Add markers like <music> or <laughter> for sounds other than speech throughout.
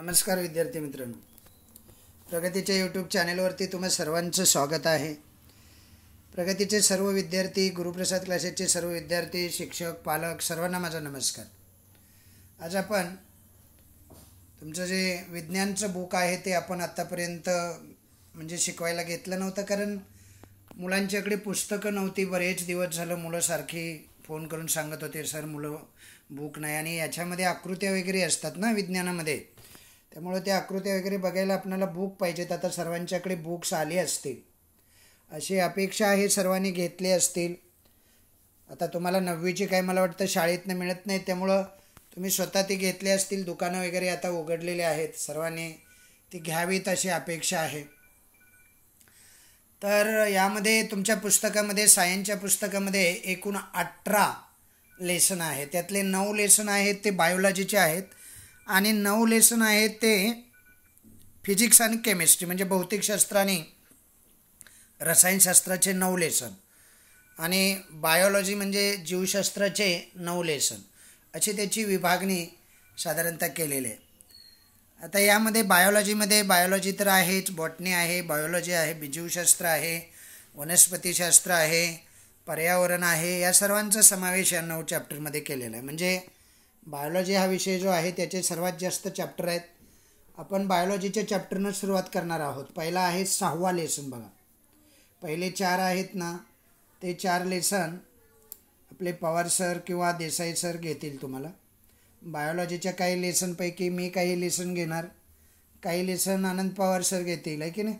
नमस्कार विद्यार्थी मित्रांनो प्रगतीच्या यूट्यूब चॅनेलवरती तुम्हा सर्वांचं स्वागत आहे प्रगतीचे सर्व विद्यार्थी गुरुप्रसाद क्लासेसचे सर्व विद्यार्थी शिक्षक पालक सर्वांना माझा नमस्कार आज आपण तुमचं जे विज्ञानचं बुक आहे ते आपण आत्तापर्यंत म्हणजे शिकवायला घेतलं नव्हतं कारण मुलांच्याकडे पुस्तकं नव्हती बरेच दिवस झालं मुलं सारखी फोन करून सांगत होते सर मुलं बुक नाही आणि याच्यामध्ये आकृत्या वगैरे असतात ना विज्ञानामध्ये त्यामुळं त्या आकृत्या वगैरे बघायला आपल्याला बुक पाहिजेत आता सर्वांच्याकडे बुक्स आले असतील अशी अपेक्षा आहे सर्वांनी घेतली असतील आता तुम्हाला नववीची काय मला वाटतं शाळेतनं मिळत नाही त्यामुळं तुम्ही स्वतः ती घेतली असतील दुकानं वगैरे आता उघडलेली आहेत सर्वांनी ती घ्यावीत अशी अपेक्षा आहे तर यामध्ये तुमच्या पुस्तकामध्ये सायन्सच्या पुस्तकामध्ये एकूण अठरा लेसन आहे त्यातले नऊ लेसन आहेत ते बायोलॉजीचे आहेत आणि नऊ लेसन आहेत ते फिजिक्स आणि केमिस्ट्री म्हणजे भौतिकशास्त्राने रसायनशास्त्राचे नऊ लेसन आणि बायोलॉजी म्हणजे जीवशास्त्राचे नऊ लेसन अशी त्याची विभागणी साधारणतः केलेली आहे आता यामध्ये बायोलॉजीमध्ये बायोलॉजी तर आहेच बॉटनी आहे बायोलॉजी आहे बीजीवशास्त्र आहे वनस्पतीशास्त्र आहे पर्यावरण आहे या सर्वांचा समावेश या नऊ चॅप्टरमध्ये केलेला आहे म्हणजे बायोलॉजी हा विषय जो आहे त्याचे सर्वात जास्त चॅप्टर आहेत आपण बायोलॉजीच्या चॅप्टरनं सुरुवात करणार आहोत पहिला आहे सहावा लेसन बघा पहिले चार आहेत ना ते चार लेसन आपले पवार सर किंवा देसाई सर घेतील तुम्हाला बायोलॉजीच्या काही लेसनपैकी मी काही लेसन घेणार काही लेसन आनंद पवार सर घेतील आहे की नाही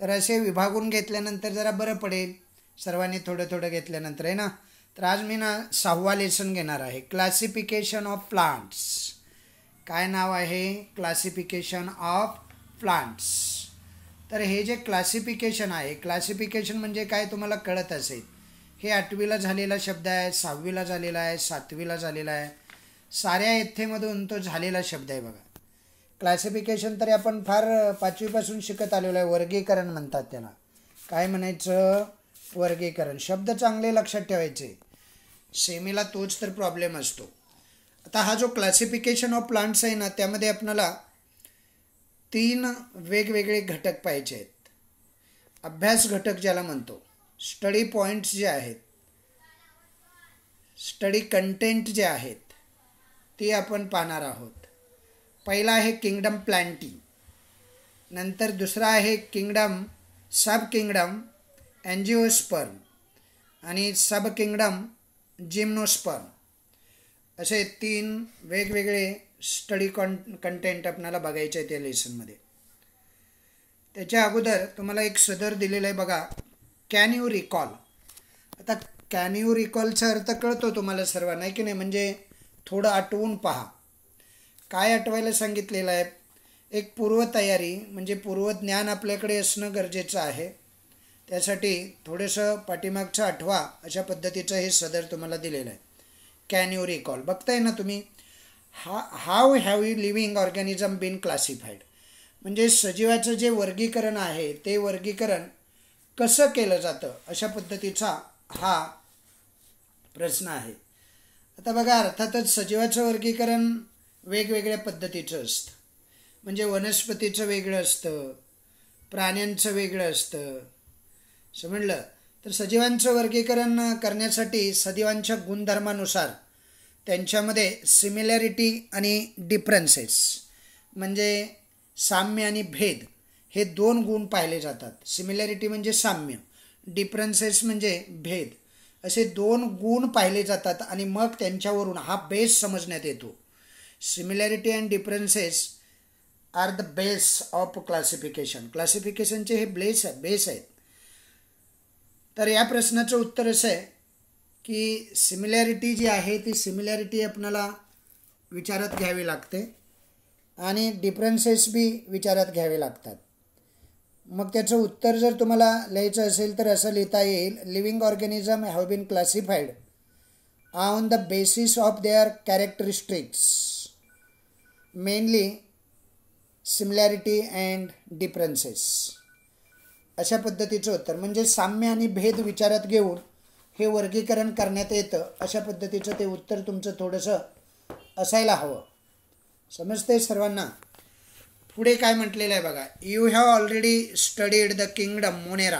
तर असे विभागून घेतल्यानंतर जरा बरं पडेल सर्वांनी थोडं थोडं घेतल्यानंतर आहे ना तर आज मी ना सहावा लेसन घेणार आहे क्लासिफिकेशन ऑफ प्लांट्स काय नाव आहे क्लासिफिकेशन ऑफ प्लांट्स तर हे जे क्लासिफिकेशन आहे क्लासिफिकेशन म्हणजे काय तुम्हाला कळत असेल हे आठवीला झालेला शब्द आहे सहावीला झालेला आहे सातवीला झालेला आहे साऱ्या येथेमधून तो झालेला शब्द आहे बघा क्लासिफिकेशन तरी आपण फार पाचवीपासून शिकत आलेलो आहे वर्गीकरण म्हणतात त्याला काय म्हणायचं वर्गीकरण शब्द चांगले लक्षात ठेवायचे सेमीला तोच तर प्रॉब्लेम असतो आता हा जो क्लासिफिकेशन ऑफ प्लांट्स आहे ना त्यामध्ये आपल्याला तीन वेगवेगळे घटक पाहिजे आहेत अभ्यास घटक ज्याला म्हणतो स्टडी पॉइंट्स जे आहेत स्टडी कंटेंट जे आहेत ते आपण पाहणार आहोत पहिला आहे किंगडम प्लॅन्टी नंतर दुसरा आहे किंगडम सब किंगडम अँजिओस्पर्म आणि सब किंगडम जिम्नोस्पर्म असे तीन वेगवेगळे स्टडी कॉन कंटेंट आपल्याला बघायचे आहेत या लेसनमध्ये त्याच्या अगोदर तुम्हाला एक सदर दिलेलं आहे बघा कॅन यू रिकॉल आता कॅन यू रिकॉलचा अर्थ कळतो तुम्हाला सर्वांना की नाही म्हणजे थोडं आठवून पहा काय आठवायला सांगितलेलं आहे एक पूर्वतयारी म्हणजे पूर्वज्ञान आपल्याकडे असणं गरजेचं आहे त्यासाठी थोडंसं पाठीमागचं आठवा अशा पद्धतीचं हे सदर तुम्हाला दिलेलं आहे कॅन यू रिकॉल बघताय ना तुम्ही हा have have you living organism been classified म्हणजे सजीवाचं जे वर्गीकरण आहे ते वर्गीकरण कसं केलं जातं अशा पद्धतीचा हा प्रश्न आहे आता बघा अर्थातच सजीवाचं वर्गीकरण वेगवेगळ्या पद्धतीचं असतं म्हणजे वनस्पतीचं वेगळं असतं प्राण्यांचं वेगळं असतं असं म्हणलं तर सजीवांचं वर्गीकरण करण्यासाठी सजीवांच्या गुणधर्मानुसार त्यांच्यामध्ये सिमिलॅरिटी आणि डिफरन्सेस म्हणजे साम्य आणि भेद हे दोन गुण पाहिले जातात सिमिलॅरिटी म्हणजे साम्य डिफरन्सेस म्हणजे भेद असे दोन गुण पाहिले जातात आणि मग त्यांच्यावरून हा बेस समजण्यात येतो similarity and differences are the base of classification क्लासिफिकेशनचे हे ब्लेस बेस आहेत तर या प्रश्नाचं उत्तर असं आहे की सिमिलॅरिटी जी आहे ती सिमिलॅरिटी आपणाला विचारात घ्यावी लागते आणि डिफरन्सेस बी विचारात घ्यावे लागतात मग त्याचं उत्तर जर तुम्हाला लिहायचं असेल तर असं लिहिता येईल living organism have been classified on the basis of their characteristics mainly similarity and differences अशा पद्धतीचं उत्तर म्हणजे साम्य आणि भेद विचारात घेऊन हे वर्गीकरण करण्यात येतं अशा पद्धतीचं ते उत्तर तुमचं थोडंसं असायला हवं समजते सर्वांना पुढे काय म्हटलेलं आहे बघा you have already studied the kingdom Monera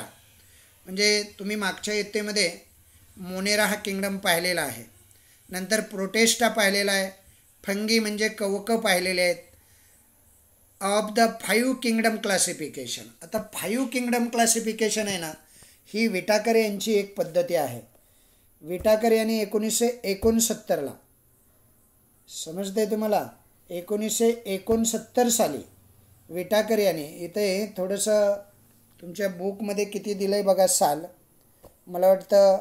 म्हणजे तुम्ही मागच्या इयत्तेमध्ये मोनेरा हा किंगडम पाहिलेला आहे नंतर प्रोटेस्टा पाहिलेला आहे फंगी म्हणजे कवकं पाहिलेले आहेत of the five kingdom classification आता फाईव्ह किंगडम क्लासिफिकेशन आहे ना ही विटाकर यांची एक पद्धती आहे विटाकर यांनी एकोणीसशे एकोणसत्तरला समजते तुम्हाला एकोणीसशे एकोणसत्तर साली विटाकर यांनी इथे थोडंसं तुमच्या बुकमध्ये किती दिलं आहे बघा साल मला वाटतं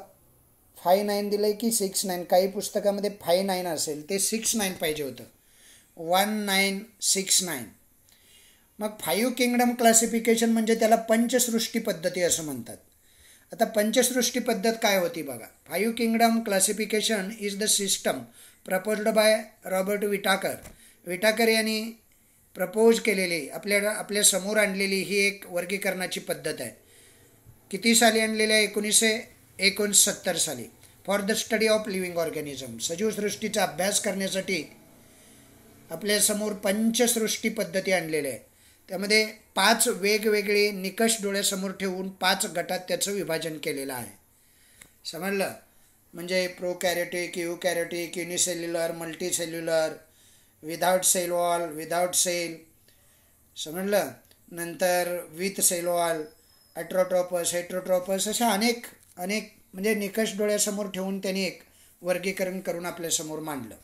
फाय नाईन दिलं आहे की सिक्स नाईन काही पुस्तकामध्ये फाय नाईन असेल ते सिक्स नाईन पाहिजे होतं वन नाईन सिक्स नाईन मग फाईव्ह किंगडम क्लासिफिकेशन म्हणजे त्याला पंचसृष्टी पद्धती असं म्हणतात आता पंचसृष्टी पद्धत काय होती बघा five kingdom classification is the system proposed by Robert Whittaker Whittaker यांनी प्रपोज केलेली आपल्या आपल्या समोर आणलेली ही एक वर्गीकरणाची पद्धत आहे किती साली आणलेली आहे एकोणीसशे एकोणसत्तर साली for the study of living organism सजीवसृष्टीचा अभ्यास करण्यासाठी आपल्यासमोर पंचसृष्टी पद्धती आणलेल्या आहे त्यामध्ये पाच वेगवेगळे निकष डोळ्यासमोर ठेवून पाच गटात त्याचं विभाजन केलेलं आहे समजलं म्हणजे prokaryotic eukaryotic unicellular multicellular without cell wall without cell समजलं नंतर with cell wall autotrophs heterotrophs अशा अनेक अनेक म्हणजे निकष डोळ्यासमोर ठेवून त्यांनी एक वर्गीकरण करून आपल्यासमोर मांडलं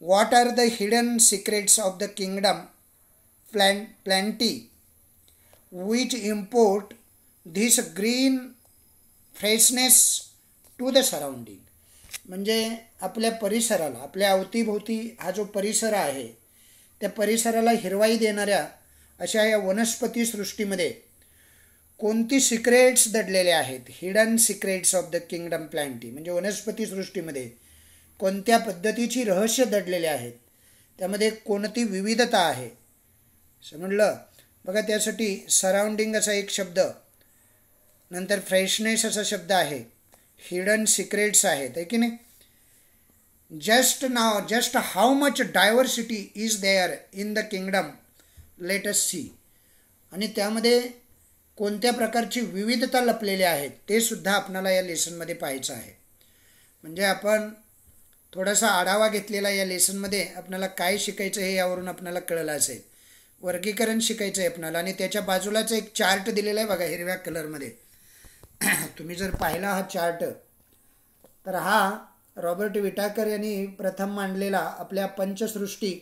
what are the hidden secrets of the kingdom Plantae plenty which import this green freshness to the surrounding म्हणजे आपल्या परिसराला आपल्या अवतीभोवती हा जो परिसर आहे त्या परिसराला हिरवाई देणाऱ्या अशा या वनस्पतीसृष्टीमध्ये सृष्टीमध्ये कोणती सिक्रेट्स दडलेले आहेत hidden secrets of the kingdom Plantae म्हणजे वनस्पतीसृष्टीमध्ये सृष्टीमध्ये कोणत्या पद्धतीची रहस्य दडलेले आहेत त्यामध्ये कोणती विविधता आहे असं बघा त्यासाठी सराउंडिंग असा एक शब्द नंतर फ्रेशनेस असा शब्द आहे हिडन सिक्रेट्स आहेत आहे की नाही जस्ट नाव just how much diversity is there in the kingdom let's see आणि त्यामध्ये कोणत्या प्रकारची विविधता लपलेली आहेत ते सुद्धा आपल्याला या लेसनमध्ये पाहायचं आहे म्हणजे आपण थोडासा आढावा घेतलेला या लेसनमध्ये आपल्याला काय शिकायचं हे यावरून आपल्याला कळलं असेल वर्गीकरण शिकायचं आहे आपणाला आणि त्याच्या बाजूलाच एक चार्ट दिलेला आहे बघा हिरव्या कलरमध्ये <clears throat> तुम्ही जर पाहिला हा चार्ट तर हा रॉबर्ट विटाकर यांनी प्रथम मांडलेला आपल्या पंचसृष्टी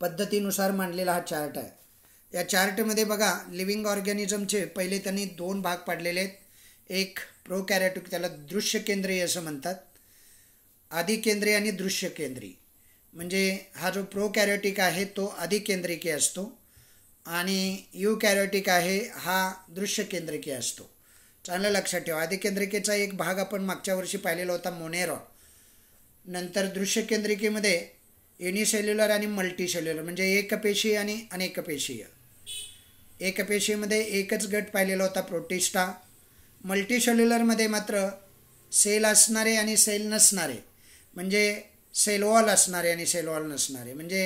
पद्धतीनुसार मांडलेला हा चार्ट आहे या चार्टमध्ये बघा लिव्हिंग ऑर्गॅनिझमचे पहिले त्यांनी दोन भाग पाडलेले आहेत एक प्रो कॅरेटिक त्याला दृश्य केंद्रीय असं म्हणतात आदिकेंद्रीय आणि दृश्य केंद्रीय म्हणजे हा जो प्रो कॅरोटिक आहे तो अधिकेंद्रिकी असतो आणि यू कॅरोटिक आहे हा दृश्यकेंद्रिकी असतो चांगलं लक्षात ठेवा अधिकेंद्रिकेचा एक भाग आपण मागच्या वर्षी पाहिलेला होता मोनेरो नंतर केंद्रिकेमध्ये एनिसेल्युलर आणि मल्टीसेल्युलर म्हणजे एकपेशीय आणि अनेकपेशीय एकपेशीमध्ये एकच गट पाहिलेला होता प्रोटिस्टा मल्टीसेल्युलरमध्ये मात्र सेल असणारे आणि सेल नसणारे म्हणजे सेलवॉल असणारे आणि सेलवॉल नसणारे म्हणजे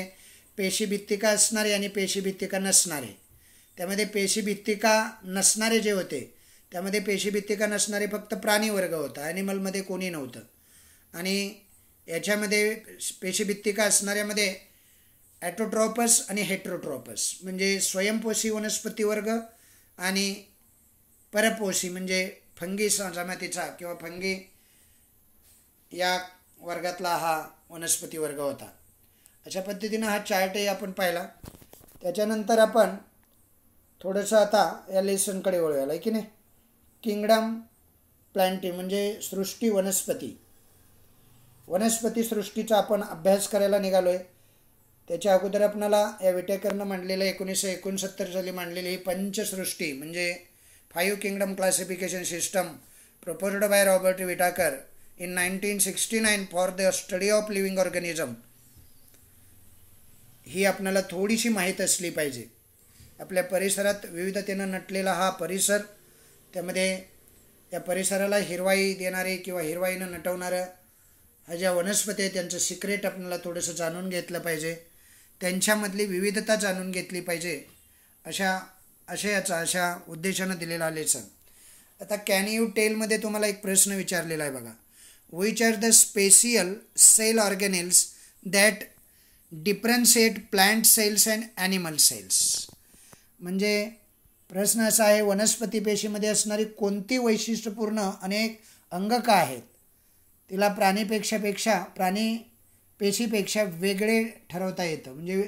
पेशीभित्तिका असणारे आणि पेशीभित्तिका नसणारे त्यामध्ये पेशीभित्तिका नसणारे जे होते त्यामध्ये पेशीभित्तिका नसणारे फक्त प्राणीवर्ग होता ॲनिमलमध्ये कोणी नव्हतं आणि याच्यामध्ये पेशीभित्तिका असणाऱ्यामध्ये ॲटोट्रॉपस आणि हेट्रोट्रॉपस म्हणजे स्वयंपोषी वनस्पती वर्ग आणि परपोषी म्हणजे फंगी जमातीचा किंवा फंगी या वर्गातला हा वनस्पती वर्ग होता अशा पद्धतीनं हा चार्टही आपण पाहिला त्याच्यानंतर आपण थोडंसं आता या लेसनकडे वळूयाला की नाही किंगडम प्लॅन्टी म्हणजे सृष्टी वनस्पती वनस्पती सृष्टीचा आपण अभ्यास करायला निघालो आहे त्याच्या अगोदर आपणाला या विटेकरनं मांडलेलं एकोणीसशे एकोणसत्तर साली मांडलेली ही पंचसृष्टी म्हणजे five kingdom classification system proposed by Robert Whittaker in 1969 for the study of living organism ही आपल्याला थोडीशी माहीत असली पाहिजे आपल्या परिसरात विविधतेनं नटलेला हा परिसर त्यामध्ये या परिसराला हिरवाई देणारे किंवा हिरवाईनं नटवणारं ह्या ज्या वनस्पती आहेत त्यांचं सिक्रेट आपल्याला थोडंसं जाणून घेतलं पाहिजे त्यांच्यामधली विविधता जाणून घेतली पाहिजे अशा अशा याचा अशा उद्देशानं दिलेला लेसन आता कॅन यू टेलमध्ये तुम्हाला एक प्रश्न विचारलेला आहे बघा which are the special cell organelles that differentiate plant cells and animal cells म्हणजे प्रश्न असा आहे वनस्पती पेशीमध्ये असणारी कोणती वैशिष्ट्यपूर्ण अनेक अंगकं आहेत तिला प्राणीपेक्षापेक्षा प्राणी पेशीपेक्षा वेगळे ठरवता येतं म्हणजे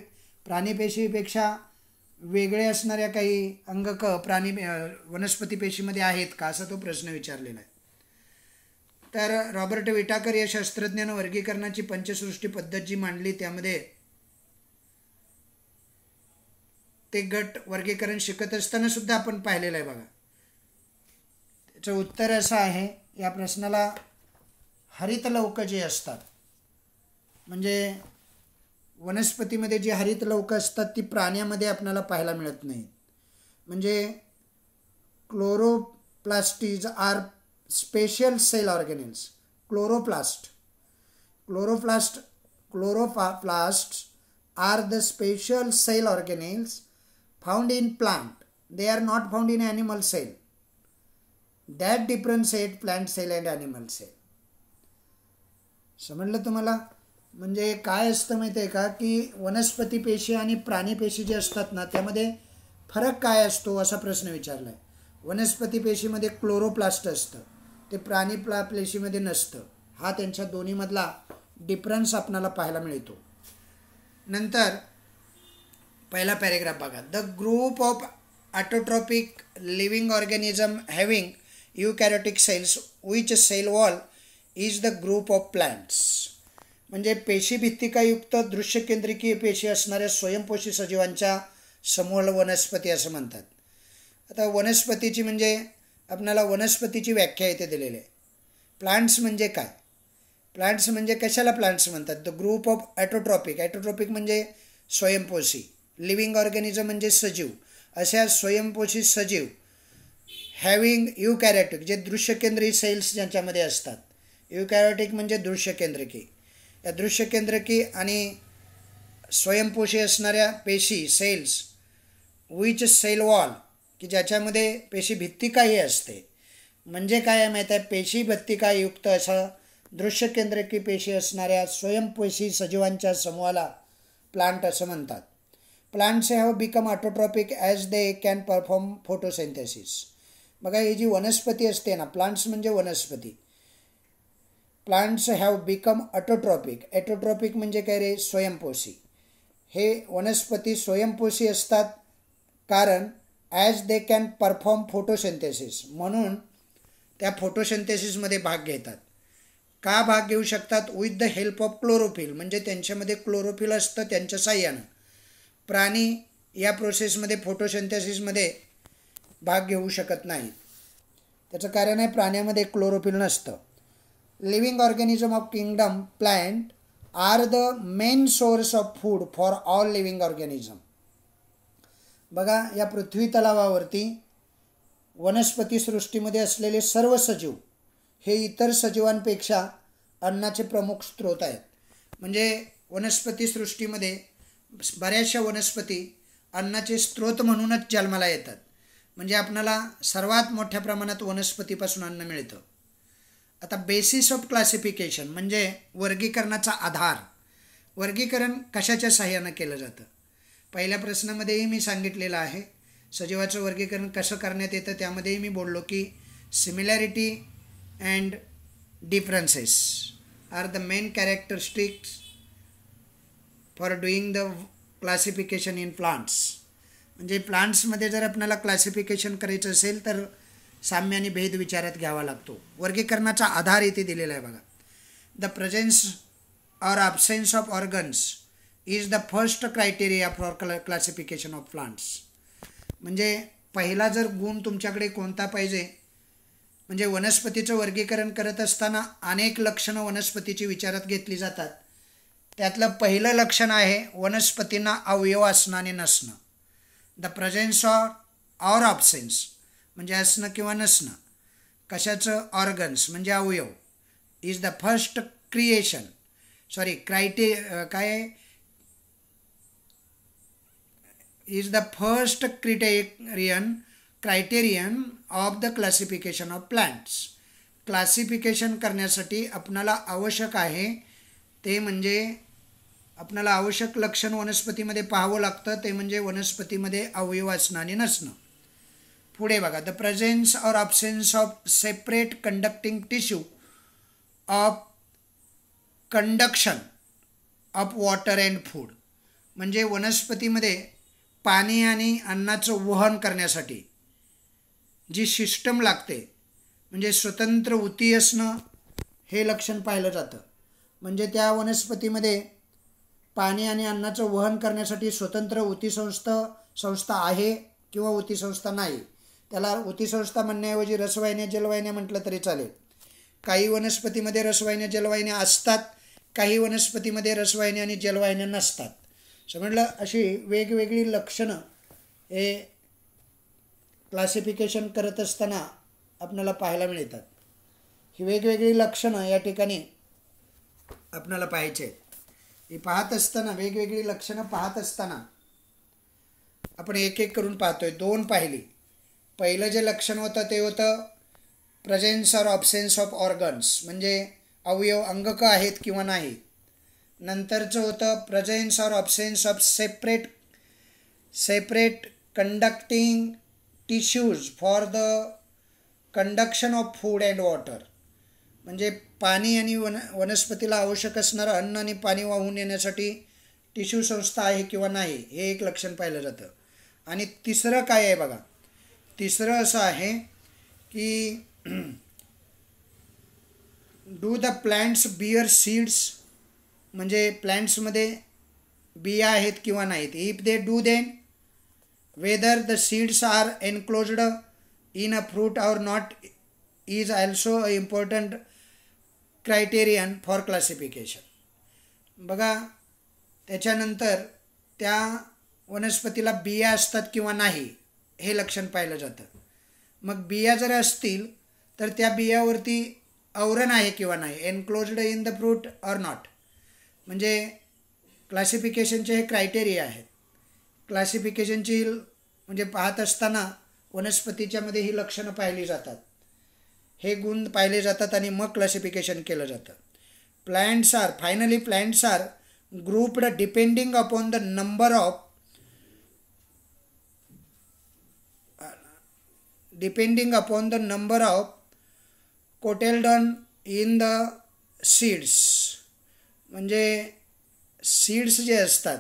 प्राणीपेशीपेक्षा वेगळे असणाऱ्या काही अंगक प्राणी वनस्पती पेशीमध्ये आहेत का असा तो प्रश्न विचारलेला आहे तर रॉबर्ट विटाकर या शास्त्रज्ञानं वर्गीकरणाची पंचसृष्टी पद्धत जी मांडली त्यामध्ये ते गट वर्गीकरण शिकत असताना सुद्धा आपण पाहिलेलं आहे बघा त्याचं उत्तर असं आहे या प्रश्नाला हरित लौक जे असतात म्हणजे वनस्पतीमध्ये जी हरित लौकं असतात ती प्राण्यामध्ये आपल्याला पाहायला मिळत नाहीत म्हणजे chloroplasts are special cell organelles chloroplast chloroplast chloroplast are the special cell organelles found in plant they are not found in animal cell that differentiate plant cell and animal cell समजलं तुम्हाला म्हणजे काय असतं माहिती आहे का की वनस्पती पेशी आणि प्राणी पेशी जे असतात ना त्यामध्ये फरक काय असतो असा प्रश्न विचारला आहे वनस्पती पेशीमध्ये क्लोरोप्लास्ट असतं ते प्राणी प्ला पेशीमध्ये नसतं हा त्यांच्या दोन्हीमधला डिफरन्स आपणाला पाहायला मिळतो नंतर पहिला पॅरेग्राफ बघा the group of autotrophic living organism having eukaryotic cells which cell wall is the group of plants म्हणजे पेशीभित्तिकायुक्त दृश्य केंद्रिकीय पेशी असणाऱ्या स्वयंपोषी सजीवांच्या समूह वनस्पती असं म्हणतात आता वनस्पतीची म्हणजे आपणाला वनस्पतीची व्याख्या इथे दिलेली आहे प्लांट्स म्हणजे काय प्लांट्स म्हणजे कशाला प्लांट्स म्हणतात the group of autotrophic autotrophic म्हणजे स्वयंपोषी लिव्हिंग ऑर्गॅनिझम म्हणजे सजीव अशा स्वयंपोषी सजीव हॅविंग युकॅरेटिक जे दृश्यकेंद्री सेल्स ज्यांच्यामध्ये असतात कॅरोटिक म्हणजे दृश्यकेंद्रकी या दृश्यकेंद्रकी आणि स्वयंपोषी असणाऱ्या पेशी सेल्स विच सेल वॉल की ज्याच्यामध्ये पेशी भित्तिकाही असते म्हणजे काय माहीत आहे युक्त असं दृश्य केंद्रकी पेशी असणाऱ्या स्वयंपेशी सजीवांच्या समूहाला प्लांट असं म्हणतात plants have become autotrophic as they can perform photosynthesis बघा ही जी वनस्पती असते ना प्लांट्स म्हणजे वनस्पती plants have become autotrophic autotrophic म्हणजे काय रे स्वयंपोषी हे वनस्पती स्वयंपोषी असतात कारण as they can perform photosynthesis म्हणून त्या फोटोसिंथेसिसमध्ये भाग घेतात का भाग घेऊ शकतात with the help of chlorophyll म्हणजे त्यांच्यामध्ये क्लोरोफिल असतं त्यांच्या साह्यानं प्राणी या प्रोसेसमध्ये फोटोसिंथेसिसमध्ये भाग घेऊ शकत नाही त्याचं कारण आहे प्राण्यामध्ये क्लोरोफिल नसतं living organism of kingdom plant are the main source of food for all living organism बघा या पृथ्वी तलावावरती वनस्पतीसृष्टीमध्ये असलेले सर्व सजीव हे इतर सजीवांपेक्षा अन्नाचे प्रमुख स्रोत आहेत म्हणजे वनस्पतीसृष्टीमध्ये बऱ्याचशा वनस्पती अन्नाचे स्रोत म्हणूनच जन्माला येतात म्हणजे आपणाला सर्वात मोठ्या प्रमाणात वनस्पतीपासून अन्न मिळतं आता बेसिस ऑफ क्लासिफिकेशन म्हणजे वर्गीकरणाचा आधार वर्गीकरण कशाच्या सहाय्यानं केलं जातं पहिल्या प्रश्नामध्येही मी सांगितलेलं आहे सजीवाचं वर्गीकरण कसं करण्यात येतं त्यामध्येही मी बोललो की similarity and differences are the main characteristics for doing the classification in plants म्हणजे प्लांट्समध्ये जर आपल्याला क्लासिफिकेशन करायचं असेल तर साम्य आणि भेद विचारात घ्यावा लागतो वर्गीकरणाचा आधार इथे दिलेला आहे बघा the presence or absence of organs is the first criteria for क्ल क्लासिफिकेशन ऑफ प्लांट्स म्हणजे पहिला जर गुण तुमच्याकडे कोणता पाहिजे म्हणजे वनस्पतीचं वर्गीकरण करत असताना अनेक लक्षणं वनस्पतीची विचारात घेतली जातात त्यातलं पहिलं लक्षण आहे वनस्पतींना अवयव आणि नसणं the presence or or absence म्हणजे असणं किंवा नसणं कशाचं ऑर्गन्स म्हणजे अवयव is the first creation sorry क्रायटे काय is the first criterion criterion of the classification of plants classification करण्यासाठी आपणाला आवश्यक आहे ते म्हणजे आपणाला आवश्यक लक्षण वनस्पतीमध्ये पाहावं लागतं ते म्हणजे वनस्पतीमध्ये अवयव असणं आणि नसणं पुढे बघा the presence or absence of separate conducting tissue of conduction of water and food म्हणजे वनस्पतीमध्ये पाणी आणि अन्नाचं वहन करण्यासाठी जी सिस्टम लागते म्हणजे स्वतंत्र उती असणं हे लक्षण पाहिलं जातं म्हणजे त्या वनस्पतीमध्ये पाणी आणि अन्नाचं वहन करण्यासाठी स्वतंत्र उतीसंस्था संस्था आहे किंवा उतीसंस्था नाही त्याला उतीसंस्था म्हणण्याऐवजी रसवाहिन्या जलवाहिन्या म्हटलं तरी चालेल काही वनस्पतीमध्ये रसवाहिन्या जलवाहिन्या असतात काही वनस्पतीमध्ये रसवाहिन्या आणि जलवाहिन्या नसतात म्हटलं अशी वेगवेगळी लक्षणं हे क्लासिफिकेशन करत असताना आपल्याला पाहायला मिळतात ही वेगवेगळी लक्षणं या ठिकाणी आपल्याला पाहायचे ही पाहत असताना वेगवेगळी लक्षणं पाहत असताना आपण एक एक करून पाहतोय दोन पाहिली पहिलं जे लक्षण होतं ते होतं presence or absence of organs म्हणजे अवयव अंगक आहेत किंवा नाही नंतरचं होतं presence or absence of separate separate conducting tissues for the conduction of food and water म्हणजे पाणी आणि वन वनस्पतीला आवश्यक असणारं अन्न आणि पाणी वाहून येण्यासाठी टिश्यू संस्था आहे किंवा नाही हे एक लक्षण पाहिलं जातं आणि तिसरं काय आहे बघा तिसरं असं आहे की do the plants bear seeds म्हणजे प्लॅन्ट्समध्ये बिया आहेत किंवा नाहीत if they do then whether the seeds are enclosed in a fruit or not is also a important criterion for classification बघा त्याच्यानंतर त्या वनस्पतीला बिया असतात किंवा नाही हे लक्षण पाहिलं जातं मग बिया जर असतील तर त्या बियावरती आवरण आहे किंवा नाही enclosed in the fruit or not म्हणजे क्लासिफिकेशनचे हे क्रायटेरिया आहेत क्लासिफिकेशनची म्हणजे पाहत असताना वनस्पतीच्यामध्ये ही लक्षणं पाहिली जातात हे गुण पाहिले जातात आणि मग क्लासिफिकेशन केलं जातं plants are finally plants are grouped depending upon the number of depending upon the number of cotyledon in the seeds म्हणजे सीड्स जे असतात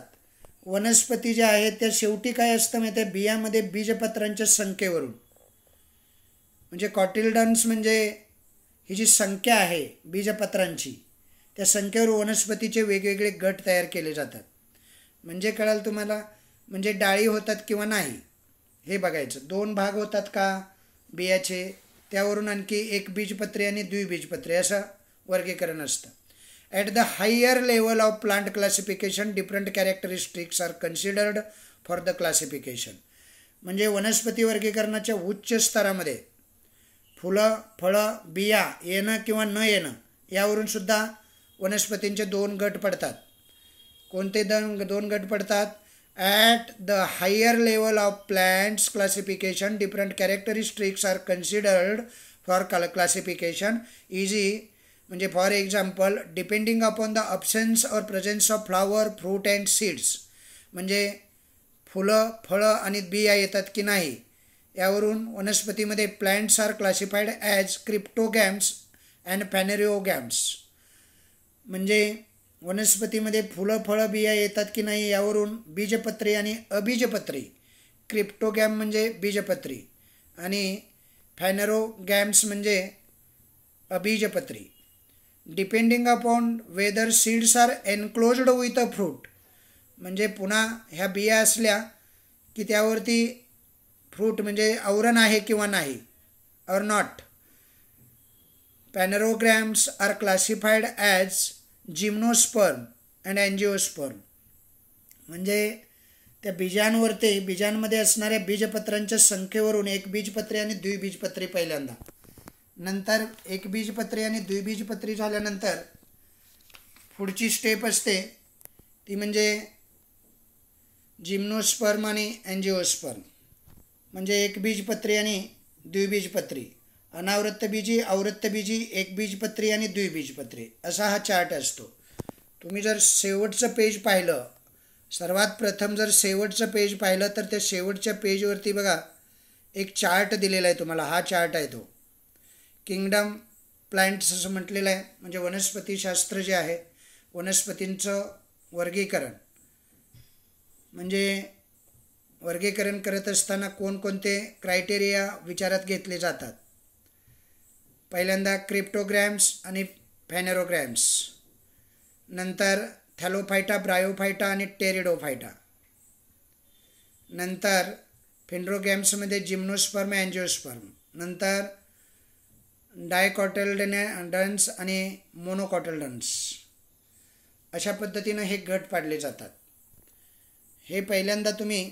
वनस्पती ज्या आहेत त्या शेवटी काय असतं माहिती आहे बियामध्ये बीजपत्रांच्या संख्येवरून म्हणजे कॉटिल्डन्स म्हणजे ही जी संख्या आहे बीजपत्रांची त्या संख्येवर वनस्पतीचे वेगवेगळे गट तयार केले जातात म्हणजे कळाल तुम्हाला म्हणजे डाळी होतात किंवा नाही हे बघायचं दोन भाग होतात का बियाचे त्यावरून आणखी एक बीजपत्री आणि द्विबीजपत्री असं वर्गीकरण असतं at the higher level of plant classification different characteristics are considered for the classification म्हणजे वनस्पती वर्गीकरणाच्या उच्च स्तरामध्ये फुलं फळं बिया येणं किंवा न येणं यावरूनसुद्धा वनस्पतींचे दोन गट पडतात कोणते दोन दोन गट पडतात at the higher level of plants classification different characteristics are considered for classification is म्हणजे for example depending upon the absence or presence of flower fruit and seeds म्हणजे फुलं फळं आणि बिया येतात की नाही यावरून वनस्पतीमध्ये plants are classified as cryptogams and gams म्हणजे वनस्पतीमध्ये फुलं फळं बिया येतात की नाही यावरून बीजपत्री आणि अबीजपत्री क्रिप्टोगॅम म्हणजे बीजपत्री आणि गॅम्स म्हणजे अबीजपत्री depending upon whether seeds are enclosed with a fruit म्हणजे पुन्हा ह्या बिया असल्या की त्यावरती फ्रूट म्हणजे आवरण आहे किंवा नाही or not phanerogams are classified as gymnosperm and angiosperm म्हणजे त्या बीजांवरती बीजांमध्ये असणाऱ्या बीजपत्रांच्या संख्येवरून एक बीजपत्री आणि द्विबीजपत्री पहिल्यांदा नंतर एकबीजपत्री आणि द्विबीजपत्री झाल्यानंतर पुढची स्टेप असते ती म्हणजे जिम्नोस्पर्म आणि अँजिओस्पर्म म्हणजे एक बीजपत्री आणि द्विबीजपत्री अनावृत्तबीजी आवृत्तबीजी एकबीजपत्री आणि द्विबीजपत्री असा हा चार्ट असतो तुम्ही जर शेवटचं पेज पाहिलं सर्वात प्रथम जर शेवटचं पेज पाहिलं तर त्या शेवटच्या पेजवरती बघा एक चार्ट दिलेला आहे तुम्हाला हा चार्ट आहे तो किंगडम प्लांट्स असं म्हटलेलं आहे म्हणजे वनस्पतीशास्त्र जे आहे वनस्पतींचं वर्गीकरण म्हणजे वर्गीकरण करत असताना कोणकोणते क्रायटेरिया विचारात घेतले जातात पहिल्यांदा क्रिप्टोग्रॅम्स आणि फॅनेरोग्रॅम्स नंतर थॅलोफायटा ब्रायोफायटा आणि टेरिडोफायटा नंतर फिन्ड्रोगॅम्समध्ये जिम्नोस्पर्म अँजिओस्पर्म नंतर डायकॉटल्डने डन्स आणि डन्स अशा पद्धतीनं हे गट पाडले जातात हे पहिल्यांदा तुम्ही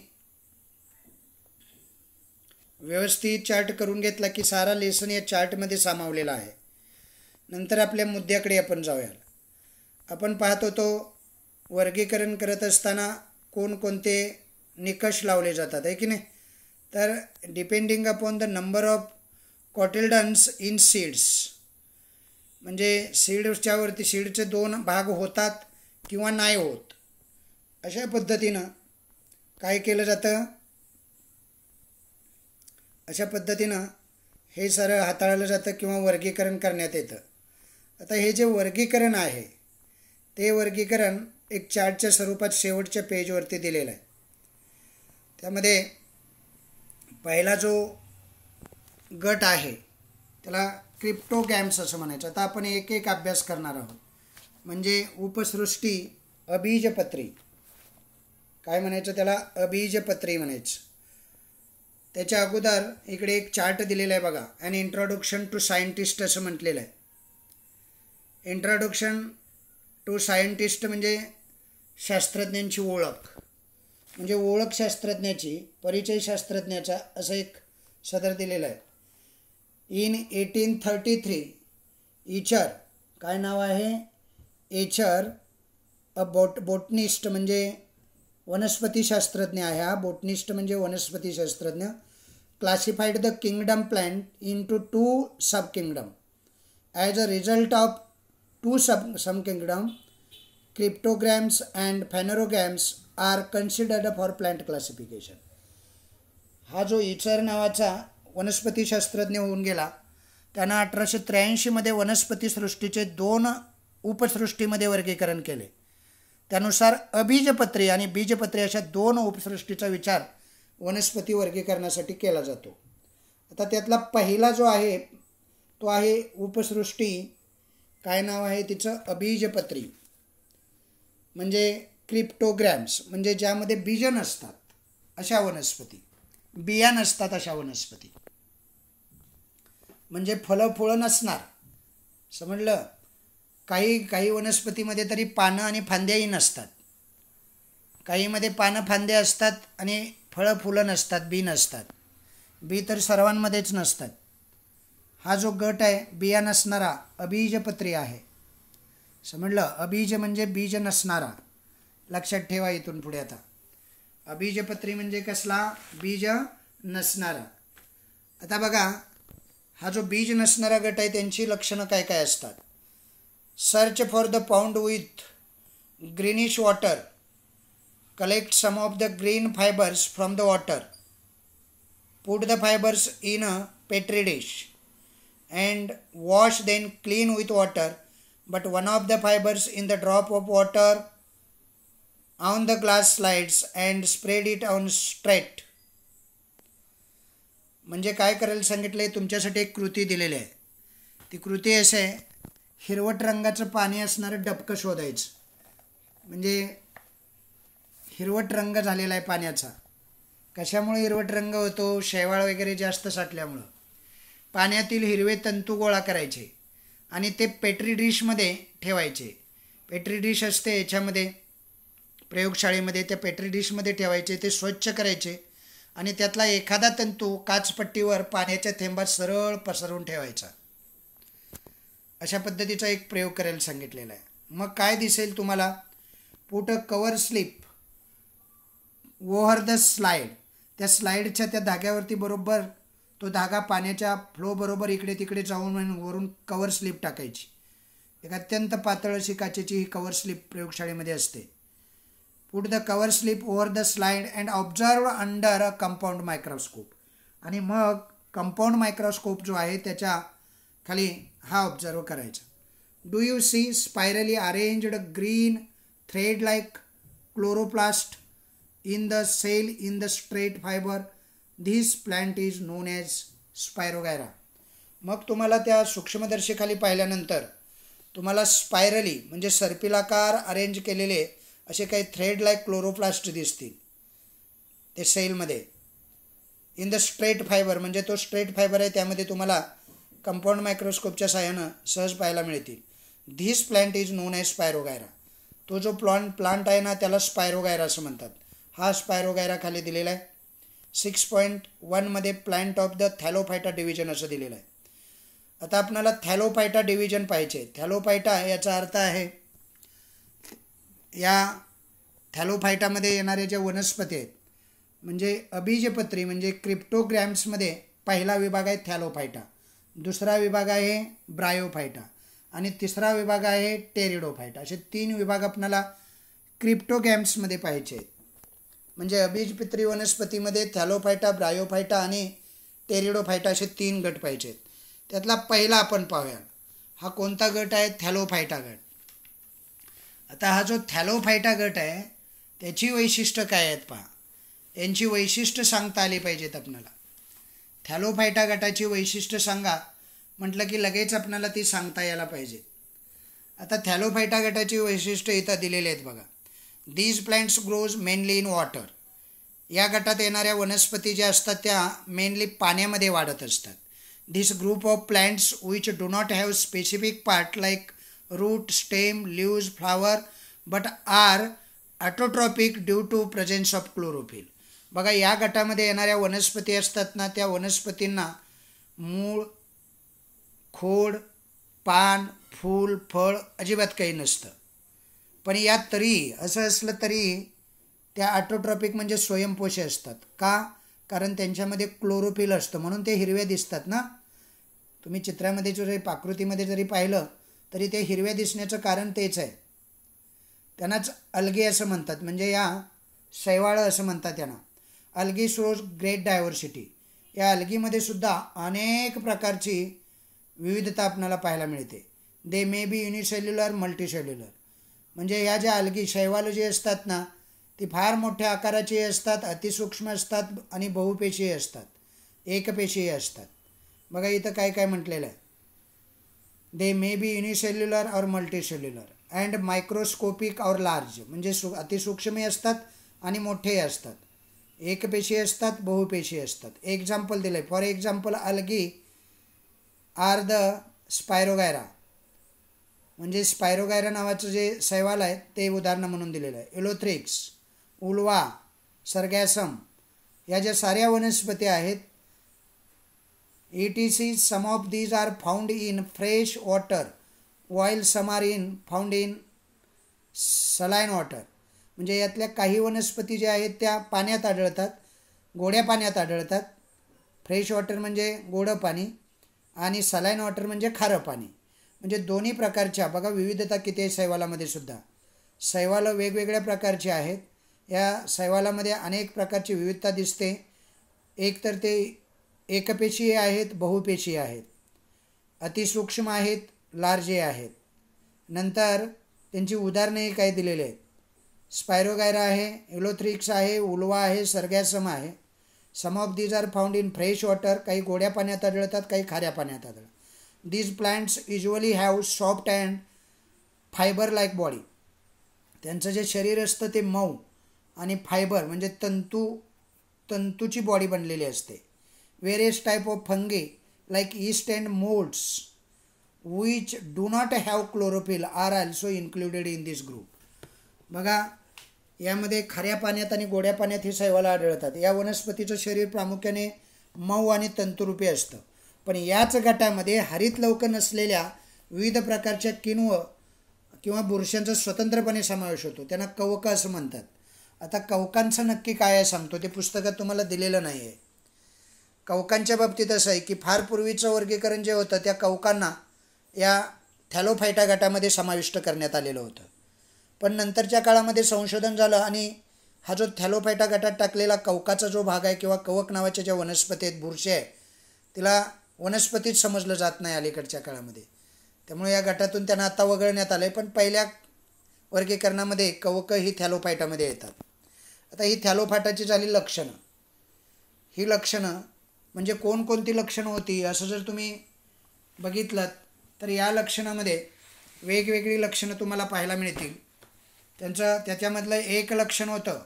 व्यवस्थित चार्ट करून घेतला की सारा लेसन या चार्टमध्ये सामावलेला आहे नंतर आपल्या मुद्द्याकडे आपण जाऊया आपण पाहतो तो वर्गीकरण करत असताना कोणकोणते निकष लावले जातात आहे की नाही तर depending upon the number of cotyledons in seeds म्हणजे सीडच्यावरती सीडचे दोन भाग होतात किंवा नाही होत अशा पद्धतीनं काय केलं जातं अशा पद्धतीनं हे सरळ हाताळलं जातं किंवा वर्गीकरण करण्यात येतं आता हे जे वर्गीकरण आहे ते वर्गीकरण एक चार्टच्या स्वरूपात शेवटच्या पेजवरती दिलेलं आहे त्यामध्ये पहिला जो गट आहे त्याला क्रिप्टो गॅम्स असं म्हणायचं आता आपण एक एक अभ्यास करणार आहोत म्हणजे उपसृष्टी अबीजपत्री काय म्हणायचं त्याला अबीजपत्री म्हणायचं त्याच्या अगोदर इकडे एक चार्ट दिलेला आहे बघा अँड इंट्रोडक्शन टू सायंटिस्ट असं म्हटलेलं आहे इंट्रोडक्शन टू सायंटिस्ट म्हणजे शास्त्रज्ञांची ओळख म्हणजे ओळख शास्त्रज्ञाची परिचय शास्त्रज्ञाचा असं एक सदर दिलेला आहे in eighteen thirty three Eichler काय नाव आहे एचर अ बोट बोटनिस्ट म्हणजे वनस्पतीशास्त्रज्ञ आहे हा बोटनिस्ट म्हणजे वनस्पतीशास्त्रज्ञ classified the kingdom plant in to two sub kingdom as a result of two sub some kingdom cryptograms and phanerograms are considered for plant classification हा जो इचर नावाचा वनस्पतीशास्त्रज्ञ होऊन गेला त्यांना अठराशे त्र्याऐंशीमध्ये वनस्पतीसृष्टीचे दोन उपसृष्टीमध्ये वर्गीकरण केले त्यानुसार अबीजपत्री आणि बीजपत्री अशा दोन उपसृष्टीचा विचार वनस्पती वर्गीकरणासाठी केला जातो आता त्यातला पहिला जो आहे तो आहे उपसृष्टी काय नाव आहे तिचं अबीजपत्री म्हणजे क्रिप्टोग्रॅम्स म्हणजे ज्यामध्ये बीज नसतात अशा वनस्पती बिया नसतात अशा वनस्पती म्हणजे फळं फुळं नसणार समजलं काही काही वनस्पतीमध्ये तरी पानं आणि फांद्याही नसतात काहीमध्ये पानं फांदे असतात आणि फळं फुलं नसतात बी नसतात बी तर सर्वांमध्येच नसतात हा जो गट आहे बिया नसणारा अबीजपत्री आहे समजलं अबीज म्हणजे बीज नसणारा लक्षात ठेवा इथून पुढे आता अबीजपत्री म्हणजे कसला बीज नसणारा आता बघा हा जो बीज नसणारा गट आहे त्यांची लक्षणं काय काय असतात search for the pond with greenish water collect some of the green fibres from the water put the fibres in a petri dish and wash then clean with water but one of the fibres in the drop of water on the glass slides and spread it on straight म्हणजे काय करायला सांगितलं आहे तुमच्यासाठी एक कृती दिलेली आहे ती कृती असं आहे हिरवट रंगाचं पाणी असणारं डबकं शोधायचं म्हणजे हिरवट रंग झालेला आहे पाण्याचा कशामुळे हिरवट रंग होतो शेवाळ वगैरे जास्त साठल्यामुळं पाण्यातील हिरवे तंतू गोळा करायचे आणि ते पेट्री डिशमध्ये ठेवायचे पेट्री डिश असते याच्यामध्ये प्रयोगशाळेमध्ये त्या पेट्री डिशमध्ये ठेवायचे ते स्वच्छ करायचे आणि त्यातला एखादा तंतू काचपट्टीवर पाण्याच्या थेंबात सरळ पसरवून ठेवायचा अशा पद्धतीचा एक प्रयोग करायला सांगितलेला आहे मग काय दिसेल तुम्हाला put cover slip over the slide त्या स्लाईडच्या त्या धाग्यावरती बरोबर तो धागा पाण्याच्या फ्लोबरोबर इकडे तिकडे जाऊन वरून कवर स्लिप टाकायची एक अत्यंत पातळ अशी काचेची ही कवर स्लिप प्रयोगशाळेमध्ये असते put the cover slip over the slide and observe under a compound microscope आणि मग कंपाऊंड मायक्रोस्कोप जो आहे त्याच्या खाली हा ऑब्झर्व करायचा do you see spirally arranged green thread like chloroplast in the cell in the straight fibre this plant is known as spirogyra मग तुम्हाला त्या सूक्ष्मदर्शीखाली पाहिल्यानंतर तुम्हाला स्पायरली म्हणजे सर्पिलाकार अरेंज केलेले असे काही थ्रेड लाईक क्लोरोप्लास्ट दिसतील ते सेलमध्ये इन द स्ट्रेट फायबर म्हणजे तो स्ट्रेट फायबर आहे त्यामध्ये तुम्हाला कंपाऊंड मायक्रोस्कोपच्या सहाय्यानं सहज पाहायला मिळतील this plant is known as spirogyra तो जो प्लॉन प्लांट आहे ना त्याला स्पायरोगायरा असं म्हणतात हा स्पायरोगायरा खाली दिलेला आहे सिक्स पॉईंट वनमध्ये plant of the thallophyta division असं दिलेलं आहे आता आपणाला थॅलोफायटा डिव्हिजन पाहिजे थॅलोफायटा याचा अर्थ आहे या थॅलोफायटामध्ये येणाऱ्या ज्या वनस्पती आहेत म्हणजे अबीजपत्री म्हणजे क्रिप्टोग्रॅम्समध्ये पहिला विभाग आहे थॅलोफायटा दुसरा विभाग आहे ब्रायोफायटा आणि तिसरा विभाग आहे टेरिडोफायटा असे तीन विभाग आपल्याला क्रिप्टोगॅम्समध्ये पाहिजे आहेत म्हणजे अबीजपित्री वनस्पतीमध्ये थॅलोफायटा ब्रायोफायटा आणि टेरिडोफायटा असे तीन गट पाहिजेत त्यातला पहिला आपण पाहूया हा कोणता गट आहे थॅलोफायटा गट आता हा जो थॅलोफायटा गट आहे त्याची वैशिष्ट्य काय आहेत पहा त्यांची वैशिष्ट्य सांगता आली पाहिजेत आपणाला थॅलोफायटा गटाची वैशिष्ट्य सांगा म्हटलं की लगेच आपणाला ती सांगता यायला पाहिजे आता थॅलोफायटा गटाची वैशिष्ट्य इथं दिलेली आहेत बघा these plants grows mainly in water या गटात येणाऱ्या वनस्पती ज्या असतात त्या मेनली पाण्यामध्ये वाढत असतात this group of plants which do not have specific part like root, stem, leaves, flower but are autotrophic due to presence of chlorophyll बघा या गटामध्ये येणाऱ्या वनस्पती असतात ना त्या वनस्पतींना मूळ खोड पान फूल फळ अजिबात काही नसतं पण या तरी असं असलं तरी त्या ॲटोट्रॉपिक म्हणजे स्वयंपोषे असतात का कारण त्यांच्यामध्ये क्लोरोफिल असतं म्हणून ते हिरव्या दिसतात ना तुम्ही चित्रामध्ये जर पाकृतीमध्ये जरी पाहिलं तरी ते हिरवे दिसण्याचं कारण तेच आहे त्यांनाच अलगी असं म्हणतात म्हणजे या शैवाळं असं म्हणतात यांना अलगी शो ग्रेट डायव्हर्सिटी या अलगीमध्ये सुद्धा अनेक प्रकारची विविधता आपल्याला पाहायला मिळते दे मे बी युनिसेल्युलर मल्टीसेल्युलर म्हणजे या ज्या अलगी शैवाल जे असतात ना ती फार मोठ्या आकाराची असतात अतिसूक्ष्म असतात आणि बहुपेशीय असतात एकपेशीय असतात बघा इथं काय काय म्हटलेलं आहे they may be unicellular or multicellular and microscopic or large म्हणजे सु अतिसूक्ष्मही असतात आणि मोठेही असतात एक पेशी असतात बहुपेशी असतात एक्झाम्पल दिलं आहे for example algae are the spirogyra म्हणजे स्पायरोगायरा नावाचं जे सैवाल आहे ते उदाहरण म्हणून दिलेलं आहे एलोथ्रिक्स उल्वा सरगॅसम या ज्या साऱ्या वनस्पती आहेत etc some of these are found in fresh water while some are in found in saline water म्हणजे यातल्या काही वनस्पती ज्या आहेत त्या पाण्यात आढळतात गोड्या पाण्यात आढळतात फ्रेश वॉटर म्हणजे गोडं पाणी आणि सलाईन वॉटर म्हणजे खारं पाणी म्हणजे दोन्ही प्रकारच्या बघा विविधता किती आहे सैवालामध्ये सुद्धा सैवालं वेगवेगळ्या प्रकारचे आहेत या सैवालामध्ये अनेक प्रकारची विविधता दिसते एक तर ते एकपेशीय आहेत बहुपेशीय आहेत अतिसूक्ष्म आहेत लार्जे आहेत नंतर त्यांची उदाहरणेही काही दिलेली आहेत स्पायरोगायरा आहे एलोथ्रिक्स आहे उलवा आहे सर्गॅसम आहे some of these are found in fresh water काही गोड्या पाण्यात आढळतात काही खाऱ्या पाण्यात आढळतात these plants usually have soft and fibre like body त्यांचं जे शरीर असतं ते मऊ आणि फायबर म्हणजे तंतू तंतूची बॉडी बनलेली असते various type of fungi like yeast and molds which do not have chlorophyll are also included in this group बघा यामध्ये खऱ्या पाण्यात आणि गोड्या पाण्यात हे सैवाला आढळतात या वनस्पतीचं शरीर प्रामुख्याने मऊ आणि तंतुरूपी असतं पण याच गटामध्ये हरित लवकर नसलेल्या विविध प्रकारच्या किण्व किंवा बुरशांचा स्वतंत्रपणे समावेश होतो त्यांना कवकं असं म्हणतात आता कवकांचं नक्की काय आहे सांगतो ते पुस्तकात तुम्हाला दिलेलं नाही आहे कवकांच्या बाबतीत असं आहे की फार पूर्वीचं वर्गीकरण जे होतं त्या कवकांना या थॅलोफायटा गटामध्ये समाविष्ट करण्यात आलेलं होतं पण नंतरच्या काळामध्ये संशोधन झालं आणि हा जो थॅलोफायटा गटात टाकलेला कवकाचा जो भाग आहे किंवा कवक नावाच्या ज्या वनस्पती आहेत बुरशी आहे तिला वनस्पतीच समजलं जात नाही अलीकडच्या काळामध्ये त्यामुळे या गटातून त्यांना आता वगळण्यात आलं आहे पण पहिल्या वर्गीकरणामध्ये कवकं ही थॅलोफायटामध्ये येतात आता ही थॅलोफायटाची झाली लक्षणं ही लक्षणं म्हणजे कोणकोणती लक्षणं होती असं जर तुम्ही बघितलं तर या लक्षणामध्ये वेगवेगळी लक्षणं तुम्हाला पाहायला मिळतील त्यांचं त्याच्यामधलं एक लक्षण होतं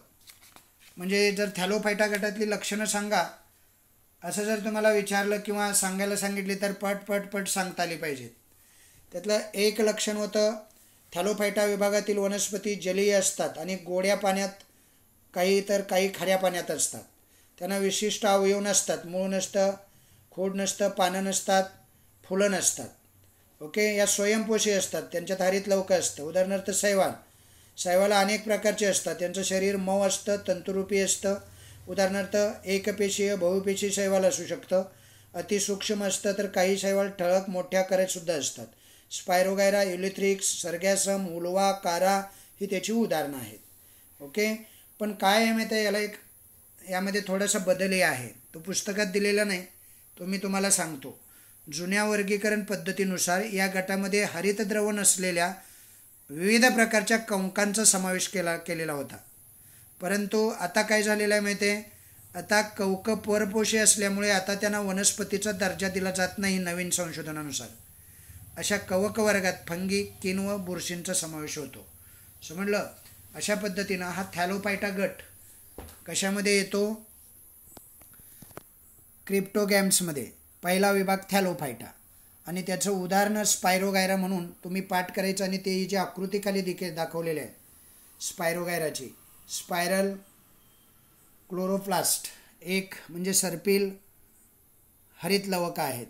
म्हणजे जर थॅलोफायटा गटातली लक्षणं सांगा असं जर तुम्हाला विचारलं किंवा सांगायला सांगितली तर पट पट पट सांगता आली पाहिजेत त्यातलं एक लक्षण होतं थॅलोफायटा विभागातील वनस्पती जलीय असतात आणि गोड्या पाण्यात काही तर काही खऱ्या पाण्यात असतात त्यांना विशिष्ट अवयव नसतात मूळ नसतं खोड नसतं पानं नसतात फुलं नसतात ओके या स्वयंपोषी असतात त्यांच्या थारीत लवकं असतं उदाहरणार्थ सैवाल सैवाला अनेक प्रकारचे असतात त्यांचं शरीर मऊ असतं तंतुरूपी असतं उदाहरणार्थ एकपेशीय बहुपेशी शैवाल असू शकतं अतिसूक्ष्म असतं तर काही शैवाल ठळक मोठ्या सुद्धा असतात स्पायरोगायरा युलिथ्रिक्स सरग्यासम उलवा कारा ही त्याची उदाहरणं आहेत ओके पण काय आहे माहिती आहे याला एक यामध्ये थोडासा बदलही आहे तो पुस्तकात दिलेला नाही तो मी तुम्हाला सांगतो जुन्या वर्गीकरण पद्धतीनुसार या गटामध्ये हरितद्रव नसलेल्या विविध प्रकारच्या कंकांचा समावेश केला केलेला होता परंतु आता काय झालेलं आहे माहिती आहे आता कवक परपोषी असल्यामुळे आता त्यांना वनस्पतीचा दर्जा दिला जात नाही नवीन संशोधनानुसार अशा कवक वर्गात फंगी किन व बुरशींचा समावेश होतो समजलं अशा पद्धतीनं हा थॅलोपायटा गट कशामध्ये येतो क्रिप्टोगॅम्समध्ये पहिला विभाग थॅलोफायटा आणि त्याचं उदाहरण स्पायरोगायरा म्हणून तुम्ही पाठ करायचं आणि ते जे आकृतीखाली दिखे दाखवलेले आहे स्पायरोगायराची स्पायरल क्लोरोप्लास्ट एक म्हणजे सर्पिल हरित लवकं आहेत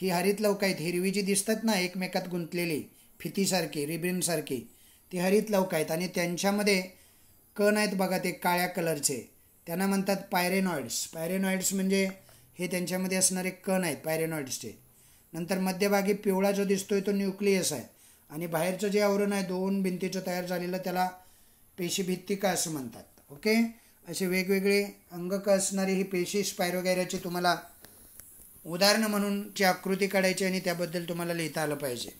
ही हरित लवक आहेत हिरवी जी दिसतात ना एकमेकात गुंतलेली फितीसारखी रिबिनसारखी ती हरित लवक आहेत आणि त्यांच्यामध्ये कण आहेत बघा ते काळ्या कलरचे त्यांना म्हणतात पायरेनॉइड्स पायरेनॉइड्स म्हणजे हे त्यांच्यामध्ये असणारे कण आहेत पायरेनॉइड्सचे नंतर मध्यभागी पिवळा जो दिसतोय तो न्यूक्लियस आहे आणि बाहेरचं जे आवरण आहे दोन भिंतीचं तयार झालेलं त्याला पेशीभित्तिका असं म्हणतात ओके असे वेगवेगळे अंगक असणारी ही पेशी स्पायरोगॅराची तुम्हाला उदाहरणं म्हणूनची आकृती काढायची आणि त्याबद्दल तुम्हाला लिहिता आलं पाहिजे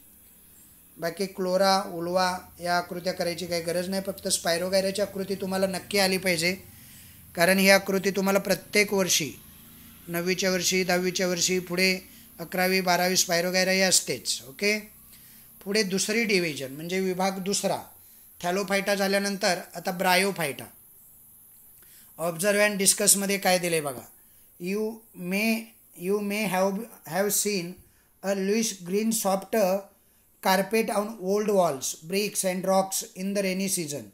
बाकी क्लोरा उलवा या आकृत्या करायची काही गरज नाही फक्त स्पायरोगायराची आकृती तुम्हाला नक्की आली पाहिजे कारण ही आकृती तुम्हाला प्रत्येक वर्षी नववीच्या वर्षी दहावीच्या वर्षी पुढे अकरावी बारावी स्पायरोगायरा असतेच ओके पुढे दुसरी डिव्हिजन म्हणजे विभाग दुसरा थॅलोफायटा झाल्यानंतर आता ब्रायोफायटा ऑब्झर्व अँड डिस्कसमध्ये काय दिले बघा you may you may have have seen a lush green soft carpet on old walls, bricks, and rocks in the rainy season.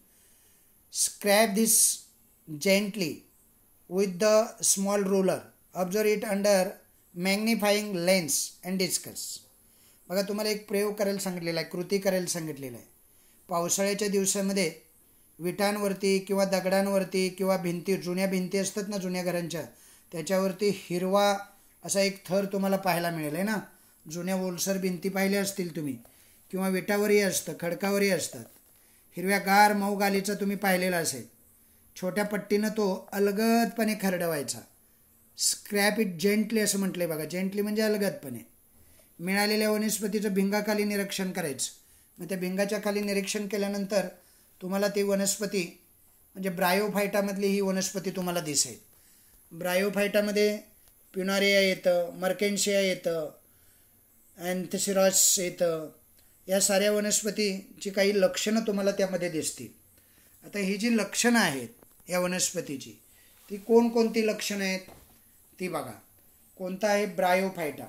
Scrape this gently with the small ruler. Observe it under magnifying lens and discuss बघा तुम्हाला एक प्रयोग करायला सांगितलेला आहे कृती करायला सांगितलेलं आहे पावसाळ्याच्या दिवसामध्ये विटांवरती किंवा दगडांवरती किंवा भिंती जुन्या भिंती असतात ना जुन्या घरांच्या त्याच्यावरती हिरवा असा एक थर तुम्हाला पाहायला मिळेल आहे ना जुन्या ओलसर भिंती पाहिल्या असतील तुम्ही किंवा विटावरही असतं खडकावरही असतात हिरव्या गार मऊ गालीचा तुम्ही पाहिलेला असेल छोट्या पट्टीनं तो अलगदपणे खरडवायचा स्क्रॅप इट जेंटली असं म्हटलं बघा जेंटली म्हणजे अलगदपणे मिळालेल्या वनस्पतीचं भिंगाखाली निरीक्षण करायचं मग त्या भिंगाच्या खाली निरीक्षण केल्यानंतर तुम्हाला ती वनस्पती म्हणजे ब्रायोफायटामधली ही वनस्पती तुम्हाला दिसेल ब्रायोफायटामध्ये प्युनारिया येतं मर्केन्शिया येतं अँथसिरॉस येतं या साऱ्या वनस्पतीची काही लक्षणं तुम्हाला त्यामध्ये दिसतील आता ही जी लक्षणं आहेत या वनस्पतीची ती कोणकोणती लक्षणं आहेत ती बघा कोणता आहे ब्रायोफायटा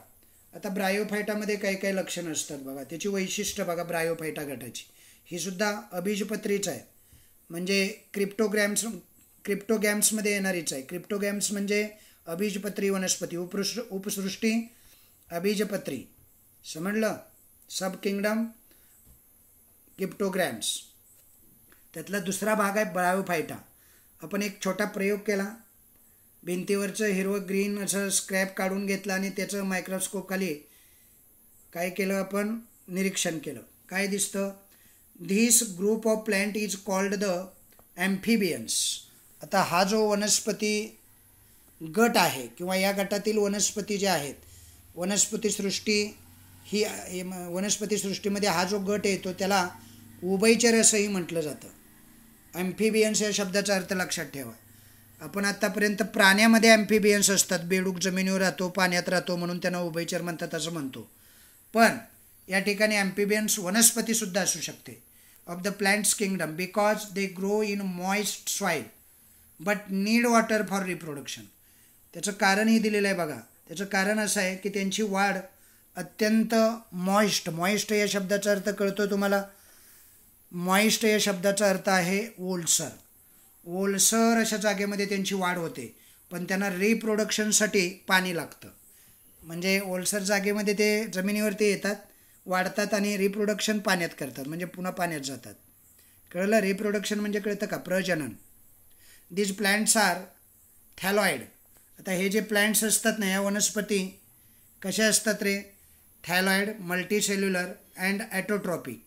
आता ब्रायोफायटामध्ये काही काही लक्षणं असतात बघा त्याची वैशिष्ट्य बघा ब्रायोफायटा गटाची ही सुद्धा अबीजपत्रीच आहे म्हणजे क्रिप्टोग्रॅम्स क्रिप्टोगॅम्समध्ये येणारीच आहे क्रिप्टोगॅम्स म्हणजे अबीजपत्री वनस्पती उपृष्ट उपसृष्टी अबीजपत्री समजलं सब किंगडम किप्टोग्रॅम्स त्यातला दुसरा भाग आहे फायटा आपण एक छोटा प्रयोग केला भिंतीवरचं हिरवं ग्रीन असं स्क्रॅप काढून घेतलं आणि त्याचं मायक्रोस्कोपखाली काय केलं आपण निरीक्षण केलं काय दिसतं this group of plant is called the amphibians आता हा जो वनस्पती गट आहे किंवा या गटातील वनस्पती ज्या आहेत वनस्पतीसृष्टी ही वनस्पती सृष्टीमध्ये हा जो गट येतो त्याला उभयचर असंही म्हटलं जातं अँफिबियन्स या शब्दाचा अर्थ लक्षात ठेवा आपण आत्तापर्यंत प्राण्यामध्ये ॲम्फिबियन्स असतात बेडूक जमिनीवर राहतो पाण्यात राहतो म्हणून त्यांना उभयचर म्हणतात असं म्हणतो पण या ठिकाणी ॲम्फिबियन्स वनस्पतीसुद्धा असू शकते of the plants kingdom because they grow in moist soil but need water for reproduction त्याचं कारणही दिलेलं आहे बघा त्याचं कारण असं आहे की त्यांची वाढ अत्यंत मॉइस्ट मॉइस्ट या शब्दाचा अर्थ कळतो तुम्हाला मॉइस्ट या शब्दाचा अर्थ आहे ओलसर ओलसर अशा जागेमध्ये त्यांची वाढ होते पण त्यांना रिप्रोडक्शनसाठी पाणी लागतं म्हणजे ओलसर जागेमध्ये ते जमिनीवरती येतात वाढतात आणि रिप्रोडक्शन पाण्यात करतात म्हणजे पुन्हा पाण्यात जातात कळलं रिप्रोडक्शन म्हणजे कळतं का प्रजनन दीज प्लॅन्ट्स आर थॅलॉइड आता हे जे प्लॅन्ट्स असतात ना या वनस्पती कशा असतात रे थॅलॉइड मल्टीसेल्युलर अँड ॲटोट्रॉपिक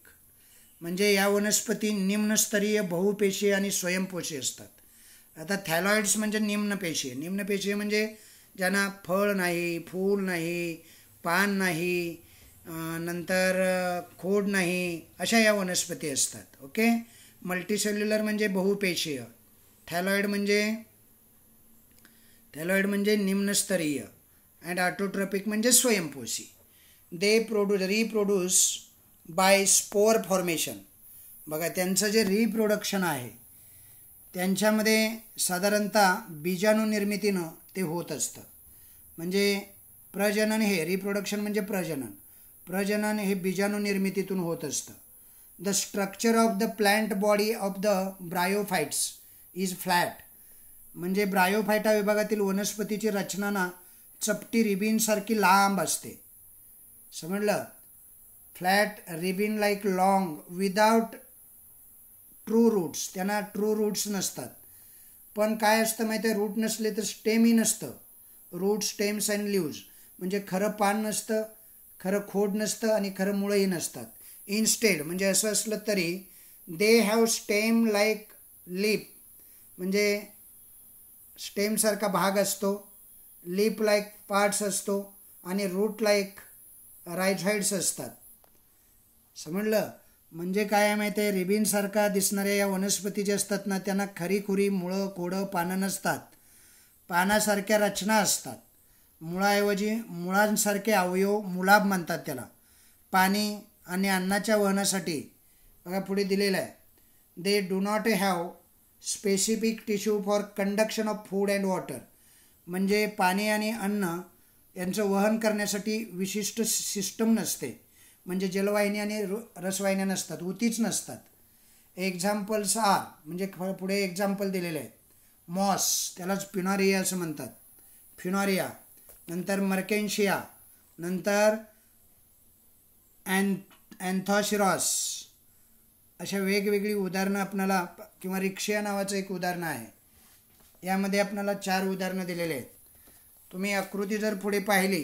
म्हणजे या वनस्पती निम्नस्तरीय बहुपेशीय आणि स्वयंपोषी असतात आता थॅलॉइड्स म्हणजे निम्नपेशीय निम्नपेशीय म्हणजे ज्यांना फळ नाही फूल नाही पान नाही नंतर खोड नाही अशा या वनस्पती असतात ओके मल्टीसेल्युलर म्हणजे बहुपेशीय थॅलॉइड म्हणजे थॅलॉइड म्हणजे निम्नस्तरीय अँड ऑटोट्रॉपिक म्हणजे स्वयंपोषी they produce reproduce by spore formation बघा त्यांचं जे रिप्रोडक्शन आहे त्यांच्यामध्ये साधारणतः बीजाणूनिर्मितीनं ते होत असतं म्हणजे प्रजनन हे रिप्रोडक्शन म्हणजे प्रजनन प्रजनन हे बीजाणूनिर्मितीतून होत असतं the structure of the plant body of the bryophytes is flat म्हणजे ब्रायोफायटा विभागातील वनस्पतीची रचना ना चपटी रिबीनसारखी लांब असते समजलं flat ribbon like long without true roots त्यांना ट्रू रूट्स नसतात पण काय असतं माहिती आहे रूट नसले तर स्टेमही नसतं रूट स्टेम्स अँड लिव्ज म्हणजे खरं पान नसतं खरं खोड नसतं आणि खरं मुळंही नसतात इनस्टेड म्हणजे असं असलं तरी they have stem like leaf म्हणजे स्टेमसारखा भाग असतो लीप लाईक पार्ट्स असतो आणि रूट लाईक रायझॉईड्स असतात समजलं म्हणजे काय माहिती आहे रिबीनसारखा दिसणाऱ्या या वनस्पती जे असतात ना त्यांना खरीखुरी मुळं खोडं पानं नसतात पानासारख्या रचना असतात मुळाऐवजी मुळांसारखे अवयव मुलाब म्हणतात त्याला पाणी आणि अन्नाच्या वहनासाठी बघा पुढे दिलेलं आहे they do not have specific tissue for conduction of food and water म्हणजे पाणी आणि अन्न यांचं वहन करण्यासाठी विशिष्ट सिस्टम नसते म्हणजे जलवाहिनी आणि रसवाहिन्या नसतात उतीच नसतात एक्झाम्पल्स आर म्हणजे पुढे एक्झाम्पल दिलेले आहेत मॉस त्यालाच पिनॉरिया असं म्हणतात फिनॉरिया नंतर मर्केन्शिया नंतर अँ अँथॉशिरॉस अशा वेगवेगळी उदाहरणं आपणाला किंवा रिक्षिया नावाचं एक उदाहरण आहे यामध्ये आपणाला चार उदाहरणं दिलेले आहेत तुम्ही आकृती जर पुढे पाहिली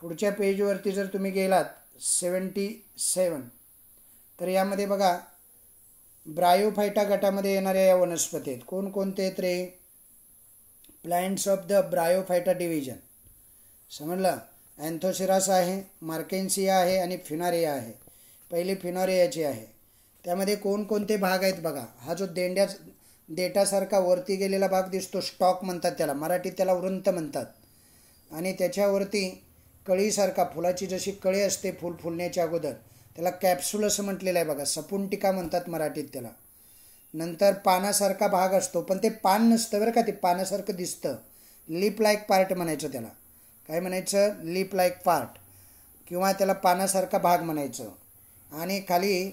पुढच्या पेजवरती जर तुम्ही गेलात सेवन्टी सेवन तर यामध्ये बघा ब्रायोफायटा गटामध्ये येणाऱ्या या वनस्पती आहेत कोणकोणते आहेत रे plants of the bryophyta division समजलं अँथोसिरास आहे मार्केन्सिया आहे आणि फिनारिया आहे पहिली फिनारियाची आहे त्यामध्ये कोणकोणते भाग आहेत बघा हा जो देंड्याच डेटासारखा वरती गेलेला भाग दिसतो स्टॉक म्हणतात त्याला मराठीत त्याला वृंत म्हणतात आणि त्याच्यावरती कळीसारखा फुलाची जशी कळी असते फुल फुलण्याच्या अगोदर त्याला कॅप्सुल असं म्हटलेलं आहे बघा सपुंटिका म्हणतात मराठीत त्याला नंतर पानासारखा भाग असतो पण ते पान नसतं बरं का ते पानासारखं दिसतं लिप लाईक पार्ट म्हणायचं त्याला काय म्हणायचं लिप लाईक पार्ट किंवा त्याला पानासारखा भाग म्हणायचं आणि खाली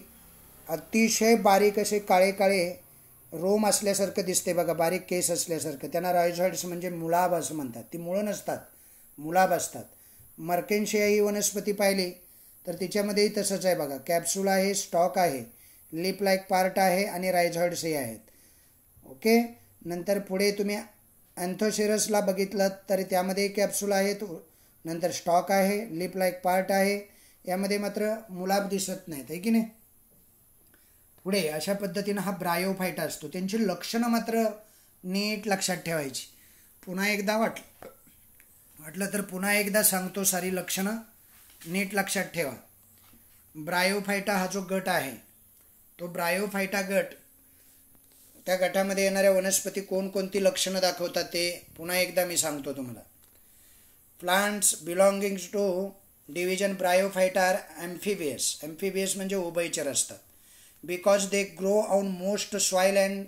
अतिशय बारीक असे काळे काळे रोम असल्यासारखं दिसते बघा बारीक केस असल्यासारखं त्यांना रॉयझॉइड्स म्हणजे मुलाब असं म्हणतात ती मुळं नसतात मुलाब असतात ही वनस्पती पाहिली तर तिच्यामध्येही तसंच आहे बघा कॅप्सूल आहे स्टॉक आहे लिप लाईक पार्ट आहे आणि रायझॉइड्स हे आहेत ओके नंतर पुढे तुम्ही अँथोशिरसला बघितलं तरी त्यामध्ये कॅप्सूल आहेत नंतर स्टॉक आहे लिप लाईक पार्ट आहे यामध्ये मात्र मुलाब दिसत नाहीत आहे की नाही पुढे अशा पद्धतीनं हा ब्रायोफायटा असतो त्यांची लक्षणं मात्र नीट लक्षात ठेवायची पुन्हा एकदा वाटलं वाटलं तर पुन्हा एकदा सांगतो सारी लक्षणं नीट लक्षात ठेवा ब्रायोफायटा हा जो गट आहे तो ब्रायोफायटा गट त्या गटामध्ये येणाऱ्या वनस्पती कोणकोणती लक्षणं दाखवतात ते पुन्हा एकदा मी सांगतो तुम्हाला plants belongings to division bryophyta are amphibious amphibious म्हणजे उभयचर असतात because they grow on most soil and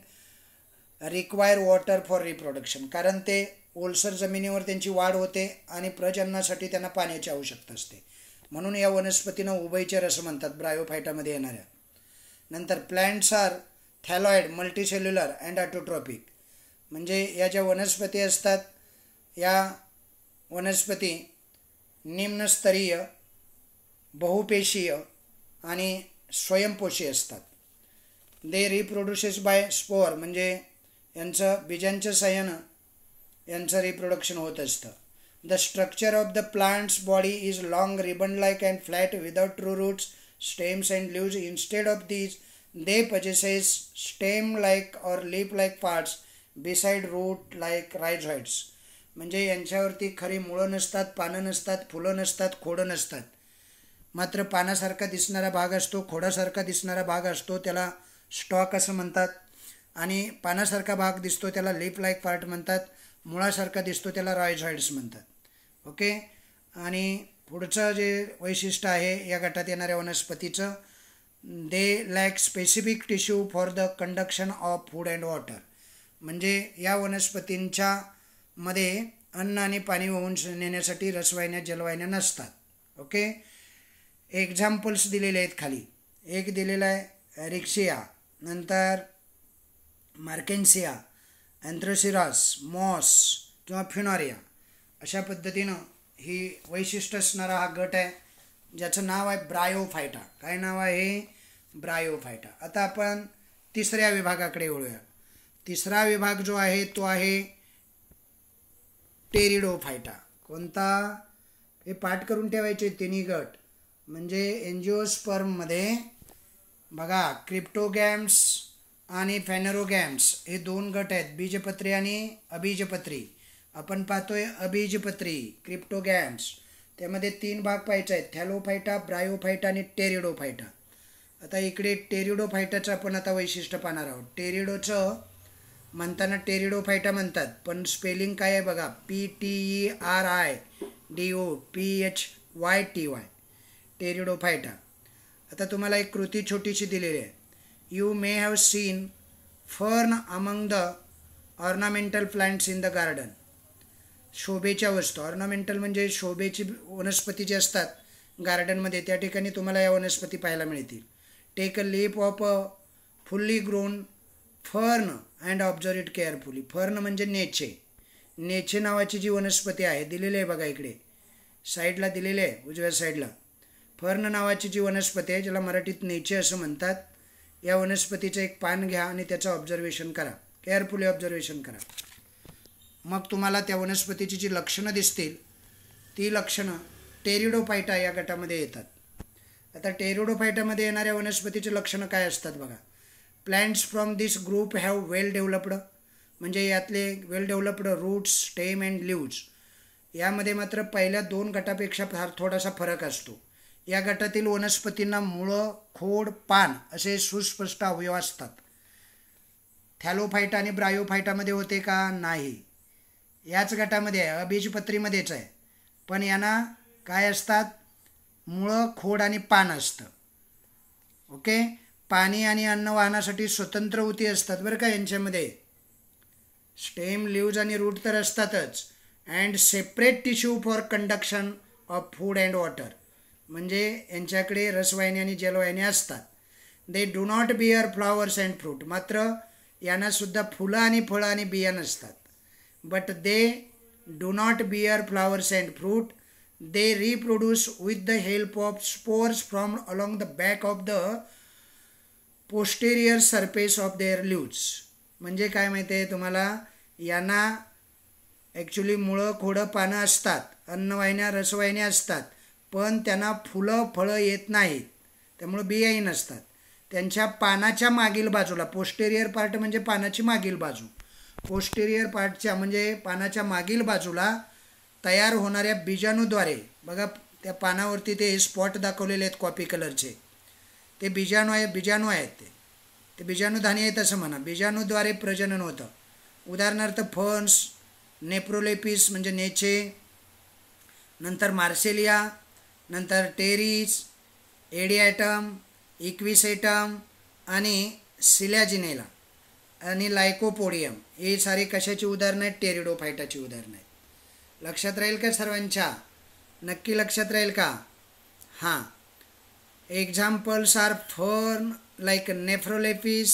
require water for reproduction कारण ते ओलसर जमिनीवर त्यांची वाढ होते आणि प्रजननासाठी त्यांना पाण्याची आवश्यकता असते म्हणून या वनस्पतींना उभयचर असं म्हणतात ब्रायोफायटामध्ये येणाऱ्या नंतर plants are thalloid multicellular and autotrophic म्हणजे या ज्या वनस्पती असतात या वनस्पती निम्नस्तरीय बहुपेशीय आणि स्वयंपोषी असतात दे रिप्रोड्युसेस बाय स्पोअर म्हणजे यांचं बीजांच्या सयनं यांचं रिप्रोडक्शन होत असतं the structure of the plants body is long ribbon like and flat without true roots stems and leaves instead of these they possesses stem like or leaf like parts beside root like rhizoids म्हणजे यांच्यावरती खरी मुळं नसतात पानं नसतात फुलं नसतात खोडं नसतात मात्र पानासारखा दिसणारा भाग असतो खोडासारखा दिसणारा भाग असतो त्याला स्टॉक असं म्हणतात आणि पानासारखा भाग दिसतो त्याला लिप लाईक पार्ट म्हणतात मुळासारखा दिसतो त्याला रॉयझॉइड्स म्हणतात ओके आणि पुढचं जे वैशिष्ट्य आहे या गटात येणाऱ्या वनस्पतीचं they lack specific tissue for the conduction of food and water म्हणजे या वनस्पतींच्या मध्ये अन्न आणि पाणी वाहून नेण्यासाठी रसवाहिन्या जलवाहिन्या नसतात ओके एक्झाम्पल्स दिलेले आहेत खाली एक दिलेला आहे रिक्सिया नंतर मार्केन्सिया अँथ्रोसिरास मॉस किंवा फिनॉरिया अशा पद्धतीनं ही वैशिष्ट्य असणारा हा गट आहे ज्याचं नाव आहे ब्रायोफायटा काय नाव आहे हे ब्रायोफायटा आता आपण तिसऱ्या विभागाकडे वळूया तिसरा विभाग जो आहे तो आहे टेरिडोफायटा कोणता हे पाठ करून ठेवायचे तिन्ही गट म्हणजे स्पर्ममध्ये बघा क्रिप्टोगॅम्स आणि फॅनरोगॅम्स हे दोन गट आहेत बीजपत्री आणि अबीजपत्री आपण पाहतोय अबीजपत्री क्रिप्टोगॅम्स त्यामध्ये तीन भाग पाहायचा आहेत थॅलोफायटा ब्रायोफायटा आणि टेरिडोफायटा आता इकडे टेरिडोफायटाचं आपण आता वैशिष्ट्य पाहणार आहोत टेरिडोचं म्हणताना टेरिडोफायटा म्हणतात पण स्पेलिंग काय आहे बघा P T E R I D O P H Y T Y pteridophyta आता तुम्हाला एक कृती छोटीशी दिलेली आहे you may have seen fern among the ornamental plants in the garden शोभेच्या वस्तू ऑर्नामेंटल म्हणजे शोभेची वनस्पती जी असतात गार्डनमध्ये त्या ठिकाणी तुम्हाला या वनस्पती पाहायला मिळतील take a leaf of a fully grown fern and observe it carefully fern म्हणजे नेचे नेचे नावाची जी वनस्पती आहे दिलेली आहे बघा इकडे साईडला दिलेली आहे उजव्या साईडला फर्न नावाची जी वनस्पती आहे ज्याला मराठीत नेचे असं म्हणतात या वनस्पतीचं एक पान घ्या आणि त्याचं ऑब्झर्वेशन करा केअरफुली ऑब्झर्वेशन करा मग तुम्हाला त्या वनस्पतीची जी लक्षणं दिसतील ती लक्षणं टेरिडोफायटा या गटामध्ये येतात आता टेरिडोफायटामध्ये येणाऱ्या वनस्पतीची लक्षणं काय असतात बघा plants from this group have well developed म्हणजे यातले well developed roots stem and leaves यामध्ये मात्र पहिल्या दोन गटापेक्षा फार थोडासा फरक असतो या गटातील वनस्पतींना मुळं खोड पान असे सुस्पष्ट अवयव असतात थॅलोफाईट आणि ब्रायोफायटामध्ये होते का नाही याच गटामध्ये आहे अबीजपत्रीमध्येच आहे पण यांना काय असतात मुळं खोड आणि पान असतं ओके पाणी आणि अन्न वाहनासाठी स्वतंत्र उती असतात बरं का यांच्यामध्ये स्टेम लिव्ज आणि रूट तर असतातच and separate tissue for conduction of food and water म्हणजे यांच्याकडे रसवाहिनी आणि जलवाहिनी असतात they do not bear flowers and fruit मात्र यांनासुद्धा फुलं आणि फळं आणि बिया नसतात but they do not bear flowers and fruit they reproduce with the help of spores from along the back of the posterior surface of their leaves म्हणजे काय माहिती आहे तुम्हाला यांना ॲक्च्युली मुळं खोडं पानं असतात अन्नवाहिन्या रसवाहिन्या असतात पण त्यांना फुलं फळं येत नाहीत त्यामुळं बियाही नसतात त्यांच्या पानाच्या मागील बाजूला पोस्टेरियर पार्ट म्हणजे पानाची मागील बाजू पोस्टेरियर पार्टच्या म्हणजे पानाच्या मागील बाजूला तयार होणाऱ्या बीजाणूद्वारे बघा त्या पानावरती ते स्पॉट दाखवलेले आहेत कॉपी कलरचे ते बीजाणू आहे बीजाणू आहेत ते ते बीजाणूधानी आहेत असं म्हणा बीजाणूद्वारे प्रजनन होतं उदाहरणार्थ फन्स नेप्रोलेपिस म्हणजे नेचे नंतर मार्सेलिया नंतर टेरीज एडिॲटम इक्विसेटम आणि सिलॅजिनेला आणि लायकोपोडियम हे सारी कशाची उदाहरणं आहेत टेरिडोफायटाची उदाहरणं आहेत लक्षात राहील का सर्वांच्या नक्की लक्षात राहील का हां examples are fern like nephrolepis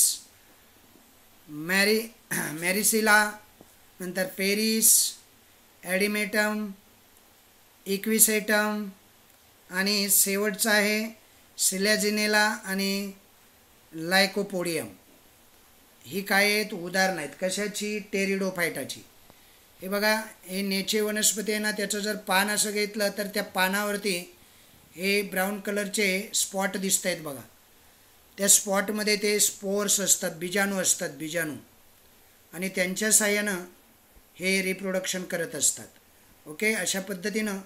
मॅरी मॅरिसिला नंतर पेरिस ॲडिमेटम इक्विसेटम आणि शेवटचं आहे सिलॅजिनेला आणि लायकोपोडियम ही काय आहेत उदाहरणं आहेत कशाची टेरिडोफायटाची हे बघा हे नेचे वनस्पती आहे ना त्याचं जर पान असं घेतलं तर त्या पानावरती हे ब्राऊन कलरचे स्पॉट दिसत आहेत बघा त्या स्पॉटमध्ये ते स्पोर्स असतात बीजाणू असतात बीजाणू आणि त्यांच्या साह्यानं हे रिप्रोडक्शन करत असतात ओके अशा पद्धतीनं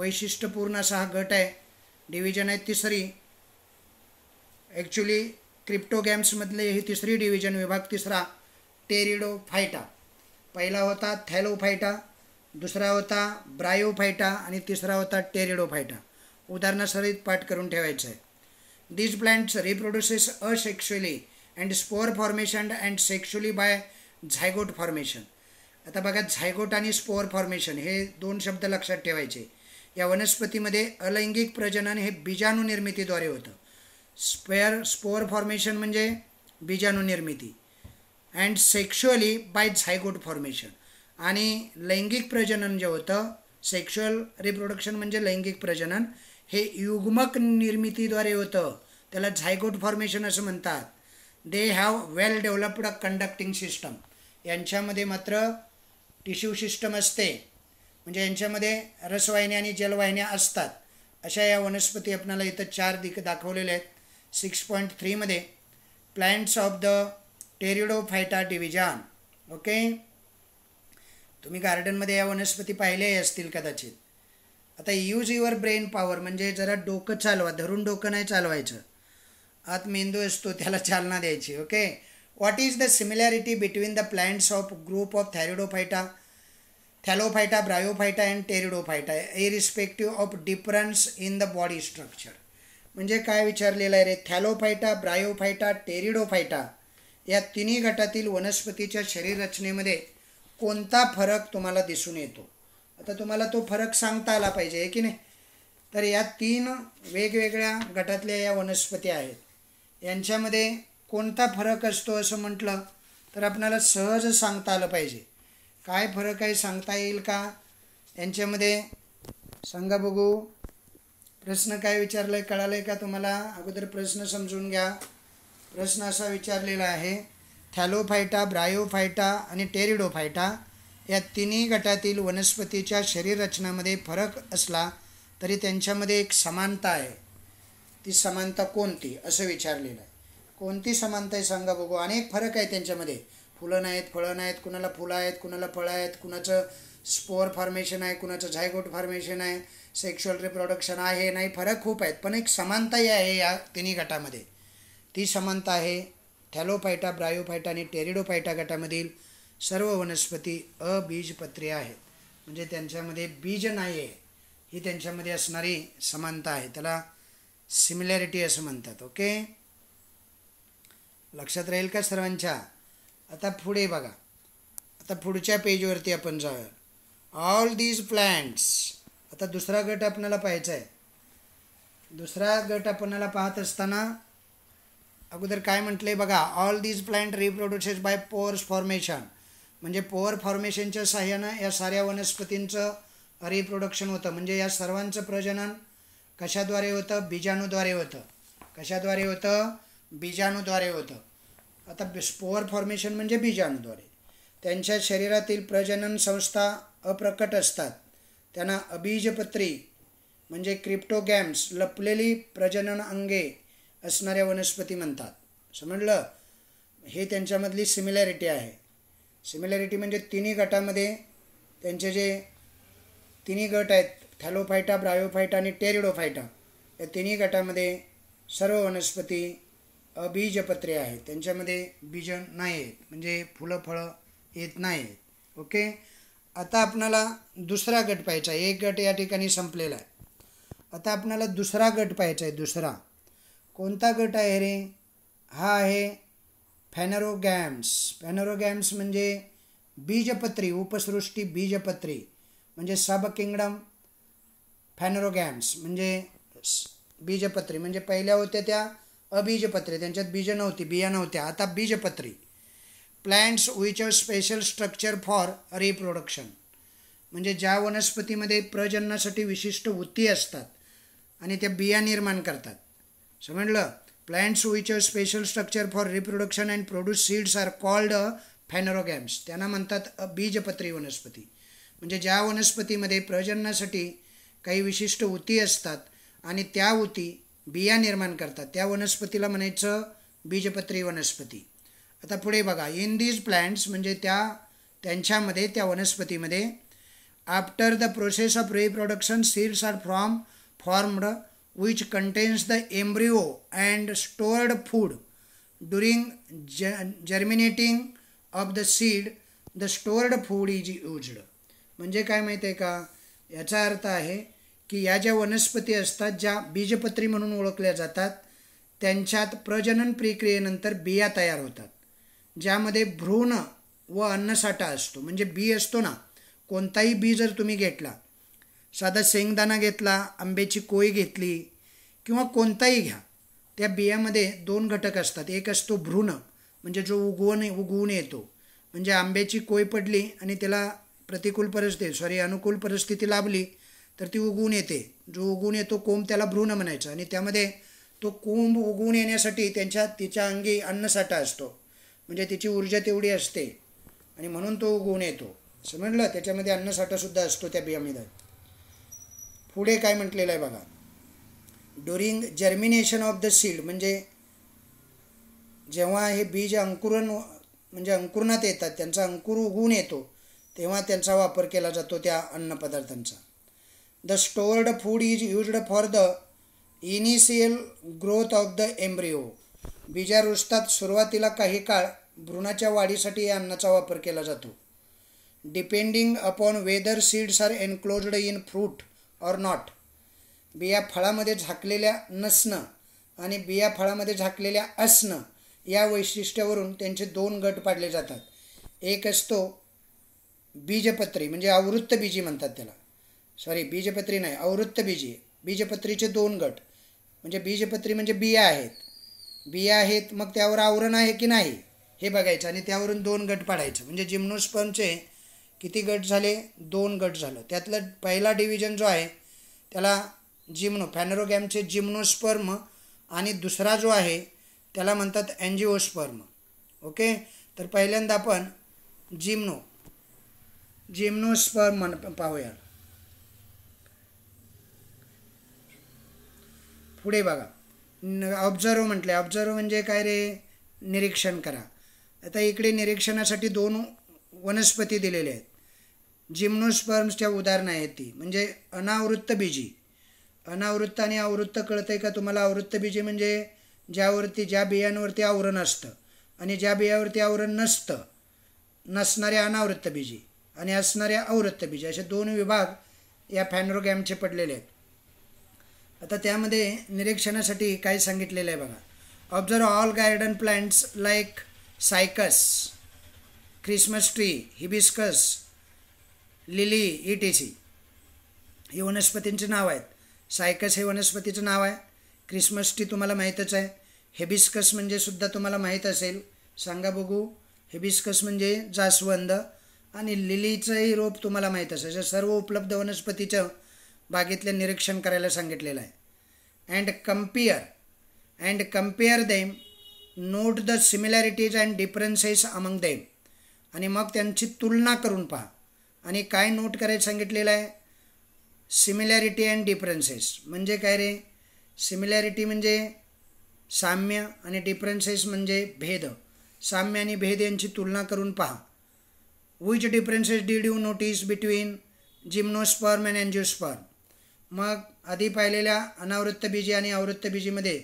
वैशिष्ट्यपूर्ण असा हा गट आहे डिव्हिजन आहे तिसरी ॲक्च्युली क्रिप्टो गॅम्समधले ही तिसरी डिव्हिजन विभाग तिसरा टेरिडो फायटा पहिला होता फायटा दुसरा होता फायटा आणि तिसरा होता टेरिडोफायटा उदाहरणासहित पाठ करून ठेवायचं आहे these plants reproduces asexually and spore formation and sexually by zygote formation आता बघा झायगोट आणि स्पोअर फॉर्मेशन हे दोन शब्द लक्षात ठेवायचे या वनस्पतीमध्ये अलैंगिक प्रजनन हे बीजाणू निर्मितीद्वारे होतं स्पेअर स्पोअर फॉर्मेशन म्हणजे बीजाणू निर्मिती and sexually by zygote formation आणि लैंगिक प्रजनन जे होतं सेक्शुअल रिप्रोडक्शन म्हणजे लैंगिक प्रजनन हे युग्मक निर्मितीद्वारे होतं त्याला झायगोट फॉर्मेशन असं म्हणतात they have well developed conducting system यांच्यामध्ये मात्र टिश्यू सिस्टम असते म्हणजे यांच्यामध्ये रसवाहिन्या आणि जलवाहिन्या असतात अशा या वनस्पती आपणाला इथं चार दिक दाखवलेल्या आहेत सिक्स पॉईंट थ्रीमध्ये plants of the pteridophyta division okay तुम्ही गार्डनमध्ये या वनस्पती पाहिल्याही असतील कदाचित आता यूज युअर ब्रेन पॉवर म्हणजे जरा डोकं चालवा धरून डोकं नाही चालवायचं आत मेंदू असतो त्याला चालना द्यायची okay what is the similarity between the plants of group of pteridophyta thallophyta bryophyta and pteridophyta irrespective of difference in the body structure म्हणजे काय विचारलेलं आहे रे थॅलोफायटा ब्रायोफायटा टेरिडोफायटा या तिन्ही गटातील वनस्पतीच्या शरीररचनेमध्ये कोणता फरक तुम्हाला दिसून येतो आता तुम्हाला तो फरक सांगता आला पाहिजे की नाही तर या तीन वेगवेगळ्या गटातल्या या वनस्पती आहेत यांच्यामध्ये कोणता फरक असतो असं म्हटलं तर आपणाला सहज सांगता आलं पाहिजे काय फरक आहे सांगता येईल का यांच्यामध्ये सांगा बघू प्रश्न काय विचारला आहे कळालं आहे का तुम्हाला अगोदर प्रश्न समजून घ्या प्रश्न असा विचारलेला आहे थॅलोफायटा ब्रायोफायटा आणि टेरिडोफायटा या तिन्ही गटातील वनस्पतीच्या शरीररचनामध्ये फरक असला तरी त्यांच्यामध्ये एक समानता आहे ती समानता कोणती असं विचारलेलं आहे कोणती समानता आहे सांगा बघू अनेक फरक आहे त्यांच्यामध्ये फुलं नाहीत फळं नाहीत कुणाला फुलं आहेत कुणाला फळं आहेत कुणाचं स्पोअर फॉर्मेशन आहे कुणाचं झायगोट फॉर्मेशन आहे सेक्शुअल रिप्रोडक्शन आहे नाही फरक खूप आहेत पण एक समानताही आहे या तिन्ही गटामध्ये ती समानता आहे थॅलोफायटा ब्रायोफायटा आणि टेरिडोफायटा गटामधील सर्व वनस्पती अबीजपत्रीय आहेत म्हणजे त्यांच्यामध्ये बीज नाही आहे ही त्यांच्यामध्ये असणारी समानता आहे त्याला सिमिलॅरिटी असं म्हणतात ओके लक्षात राहील का सर्वांच्या आता पुढे बघा आता पुढच्या पेजवरती आपण जाऊया ऑल दीज प्लॅन्ट्स आता दुसरा गट आपणाला पाहायचा आहे दुसरा गट आपणाला पाहत असताना अगोदर काय म्हटलं आहे बघा all these plant reproduces by spores formation म्हणजे पोअर फॉर्मेशनच्या सहाय्यानं या साऱ्या वनस्पतींचं रिप्रोडक्शन होतं म्हणजे या सर्वांचं प्रजनन कशाद्वारे होतं बीजाणूद्वारे होतं कशाद्वारे होतं बीजाणूद्वारे होतं आता स्पोअर फॉर्मेशन म्हणजे बीजांद्वारे त्यांच्या शरीरातील प्रजनन संस्था अप्रकट असतात त्यांना अबीजपत्री म्हणजे क्रिप्टोगॅम्स लपलेली प्रजनन अंगे असणाऱ्या वनस्पती म्हणतात समजलं हे त्यांच्यामधली सिमिलॅरिटी आहे सिमिलॅरिटी म्हणजे तिन्ही गटामध्ये त्यांचे जे तिन्ही गट आहेत थॅलोफायटा ब्रायोफायटा आणि टेरिडोफायटा या तिन्ही गटामध्ये सर्व वनस्पती बीजपत्रे आहेत त्यांच्यामध्ये बीज नाही आहेत म्हणजे फुलं फळं येत नाही आहेत ओके आता आपणाला दुसरा गट पाहायचा आहे एक गट या ठिकाणी संपलेला आहे आता आपणाला दुसरा गट पाहायचा आहे दुसरा कोणता गट आहे रे हा आहे फॅनरोगॅम्स फॅनरोगॅम्स म्हणजे बीजपत्री उपसृष्टी बीजपत्री म्हणजे सब किंगडम फॅनरोगॅम्स म्हणजे बीजपत्री म्हणजे पहिल्या होत्या त्या अबीजपत्रे त्यांच्यात बीज नव्हती बिया नव्हत्या आता बीजपत्री plants which a special structure for reproduction म्हणजे ज्या वनस्पतीमध्ये प्रजननासाठी विशिष्ट वृत्ती असतात आणि त्या बिया निर्माण करतात समजलं plants which a special structure for reproduction and produce seeds are called a phanerogams त्यांना म्हणतात बीजपत्री वनस्पती म्हणजे ज्या वनस्पतीमध्ये प्रजननासाठी काही विशिष्ट ऊती असतात आणि त्या ऊती बिया निर्माण करतात त्या वनस्पतीला म्हणायचं बीजपत्री वनस्पती आता पुढे बघा इन दीज प्लॅन्ट्स म्हणजे त्या त्यांच्यामध्ये त्या वनस्पतीमध्ये after the process of reproduction seeds are from formed which contains the embryo and stored food during ज germinating of the seed the stored food is used म्हणजे काय माहिती आहे का याचा अर्थ आहे की या ज्या वनस्पती असतात ज्या बीजपत्री म्हणून ओळखल्या जातात त्यांच्यात प्रजनन प्रक्रियेनंतर बिया तयार होतात ज्यामध्ये भ्रूण व अन्नसाठा असतो म्हणजे बी असतो ना कोणताही बी जर तुम्ही घेतला साधा शेंगदाणा घेतला आंब्याची कोळी घेतली किंवा कोणताही घ्या त्या बियामध्ये दोन घटक असतात एक असतो भ्रूण म्हणजे जो उगवून उगवून येतो म्हणजे आंब्याची कोय पडली आणि त्याला प्रतिकूल परिस्थिती सॉरी अनुकूल परिस्थिती लाभली तर ती उगवून येते जो उगवून येतो कोंब त्याला भ्रूण म्हणायचं आणि त्यामध्ये तो कोंब उगवून येण्यासाठी त्यांच्या तिच्या अंगी अन्नसाठा असतो म्हणजे तिची ऊर्जा तेवढी असते आणि म्हणून तो उगवून येतो समजलं त्याच्यामध्ये अन्नसाठासुद्धा असतो त्या बियामध्ये पुढे काय म्हटलेलं आहे बघा during germination of the seed म्हणजे जेव्हा हे बीज अंकुरण म्हणजे अंकुरणात येतात त्यांचा अंकुर उगवून येतो तेव्हा त्यांचा वापर केला जातो त्या अन्नपदार्थांचा the stored food is used for the initial growth of the embryo बीजारोष्टात सुरुवातीला काही काळ भ्रूणाच्या वाढीसाठी या अन्नाचा वापर केला जातो depending upon whether seeds are enclosed in fruit or not बिया फळामध्ये झाकलेल्या नसणं आणि बिया फळामध्ये झाकलेल्या असणं या वैशिष्ट्यावरून त्यांचे दोन गट पाडले जातात एक असतो बीजपत्री म्हणजे आवृत्त बीजी म्हणतात त्याला सॉरी बीजपत्री नाही अवृत्त बीजी बीजपत्रीचे दोन गट म्हणजे बीजपत्री म्हणजे बिया आहेत बिया आहेत मग त्यावर आवरण आहे की नाही हे बघायचं आणि त्यावरून दोन गट पाडायचं म्हणजे जिम्नोस्पर्मचे किती गट झाले दोन गट झालं त्यातलं पहिला डिव्हिजन जो आहे त्याला जिम्नो फॅनरोगॅमचे जिम्नोस्पर्म आणि दुसरा जो आहे त्याला म्हणतात अँजिओस्पर्म ओके तर पहिल्यांदा आपण जिम्नो जिम्नोस्पर्म म्हण पाहूया पुढे बघा ऑब्झर्व म्हटले आहे ऑब्झर्व म्हणजे काय रे निरीक्षण करा आता इकडे निरीक्षणासाठी दोन वनस्पती दिलेल्या आहेत जिम्नोस्पर्म्सच्या उदाहरणं आहेत ती म्हणजे अनावृत्त बीजी अनावृत्त आणि आवृत्त कळतं आहे का तुम्हाला आवृत्त बीजी म्हणजे ज्यावरती ज्या बियांवरती आवरण असतं आणि ज्या बियावरती आवरण नसतं नसणाऱ्या अनावृत्त बीजी आणि असणाऱ्या आवृत्त बीजी असे दोन विभाग या फॅनरोगॅमचे पडलेले आहेत आता त्यामध्ये निरीक्षणासाठी काय सांगितलेलं आहे बघा observe all garden plants like cycas Christmas tree hibiscus lily E T C ही वनस्पतींचे नाव आहेत सायकस हे वनस्पतीचं नाव आहे क्रिसमस ट्री तुम्हाला माहीतच आहे हेबिस्कस म्हणजे सुद्धा तुम्हाला माहीत असेल सांगा बघू हेबिस्कस म्हणजे जास्वंद आणि लिलीचंही रोप तुम्हाला माहीत असेल सर्व उपलब्ध वनस्पतीचं बागेतले निरीक्षण करायला सांगितलेलं आहे and compare and compare them note the similarities and differences among them आणि मग त्यांची तुलना करून पहा आणि काय नोट करायला सांगितलेलं आहे सिमिलॅरिटी अँड डिफरन्सेस म्हणजे काय रे सिमिलॅरिटी म्हणजे साम्य आणि डिफरन्सेस म्हणजे भेद साम्य आणि भेद यांची तुलना करून पहा which differences did you notice between gymnosperm and angiosperm मग आधी पाहिलेल्या अनावृत्त बीजी आणि आवृत्त बीजीमध्ये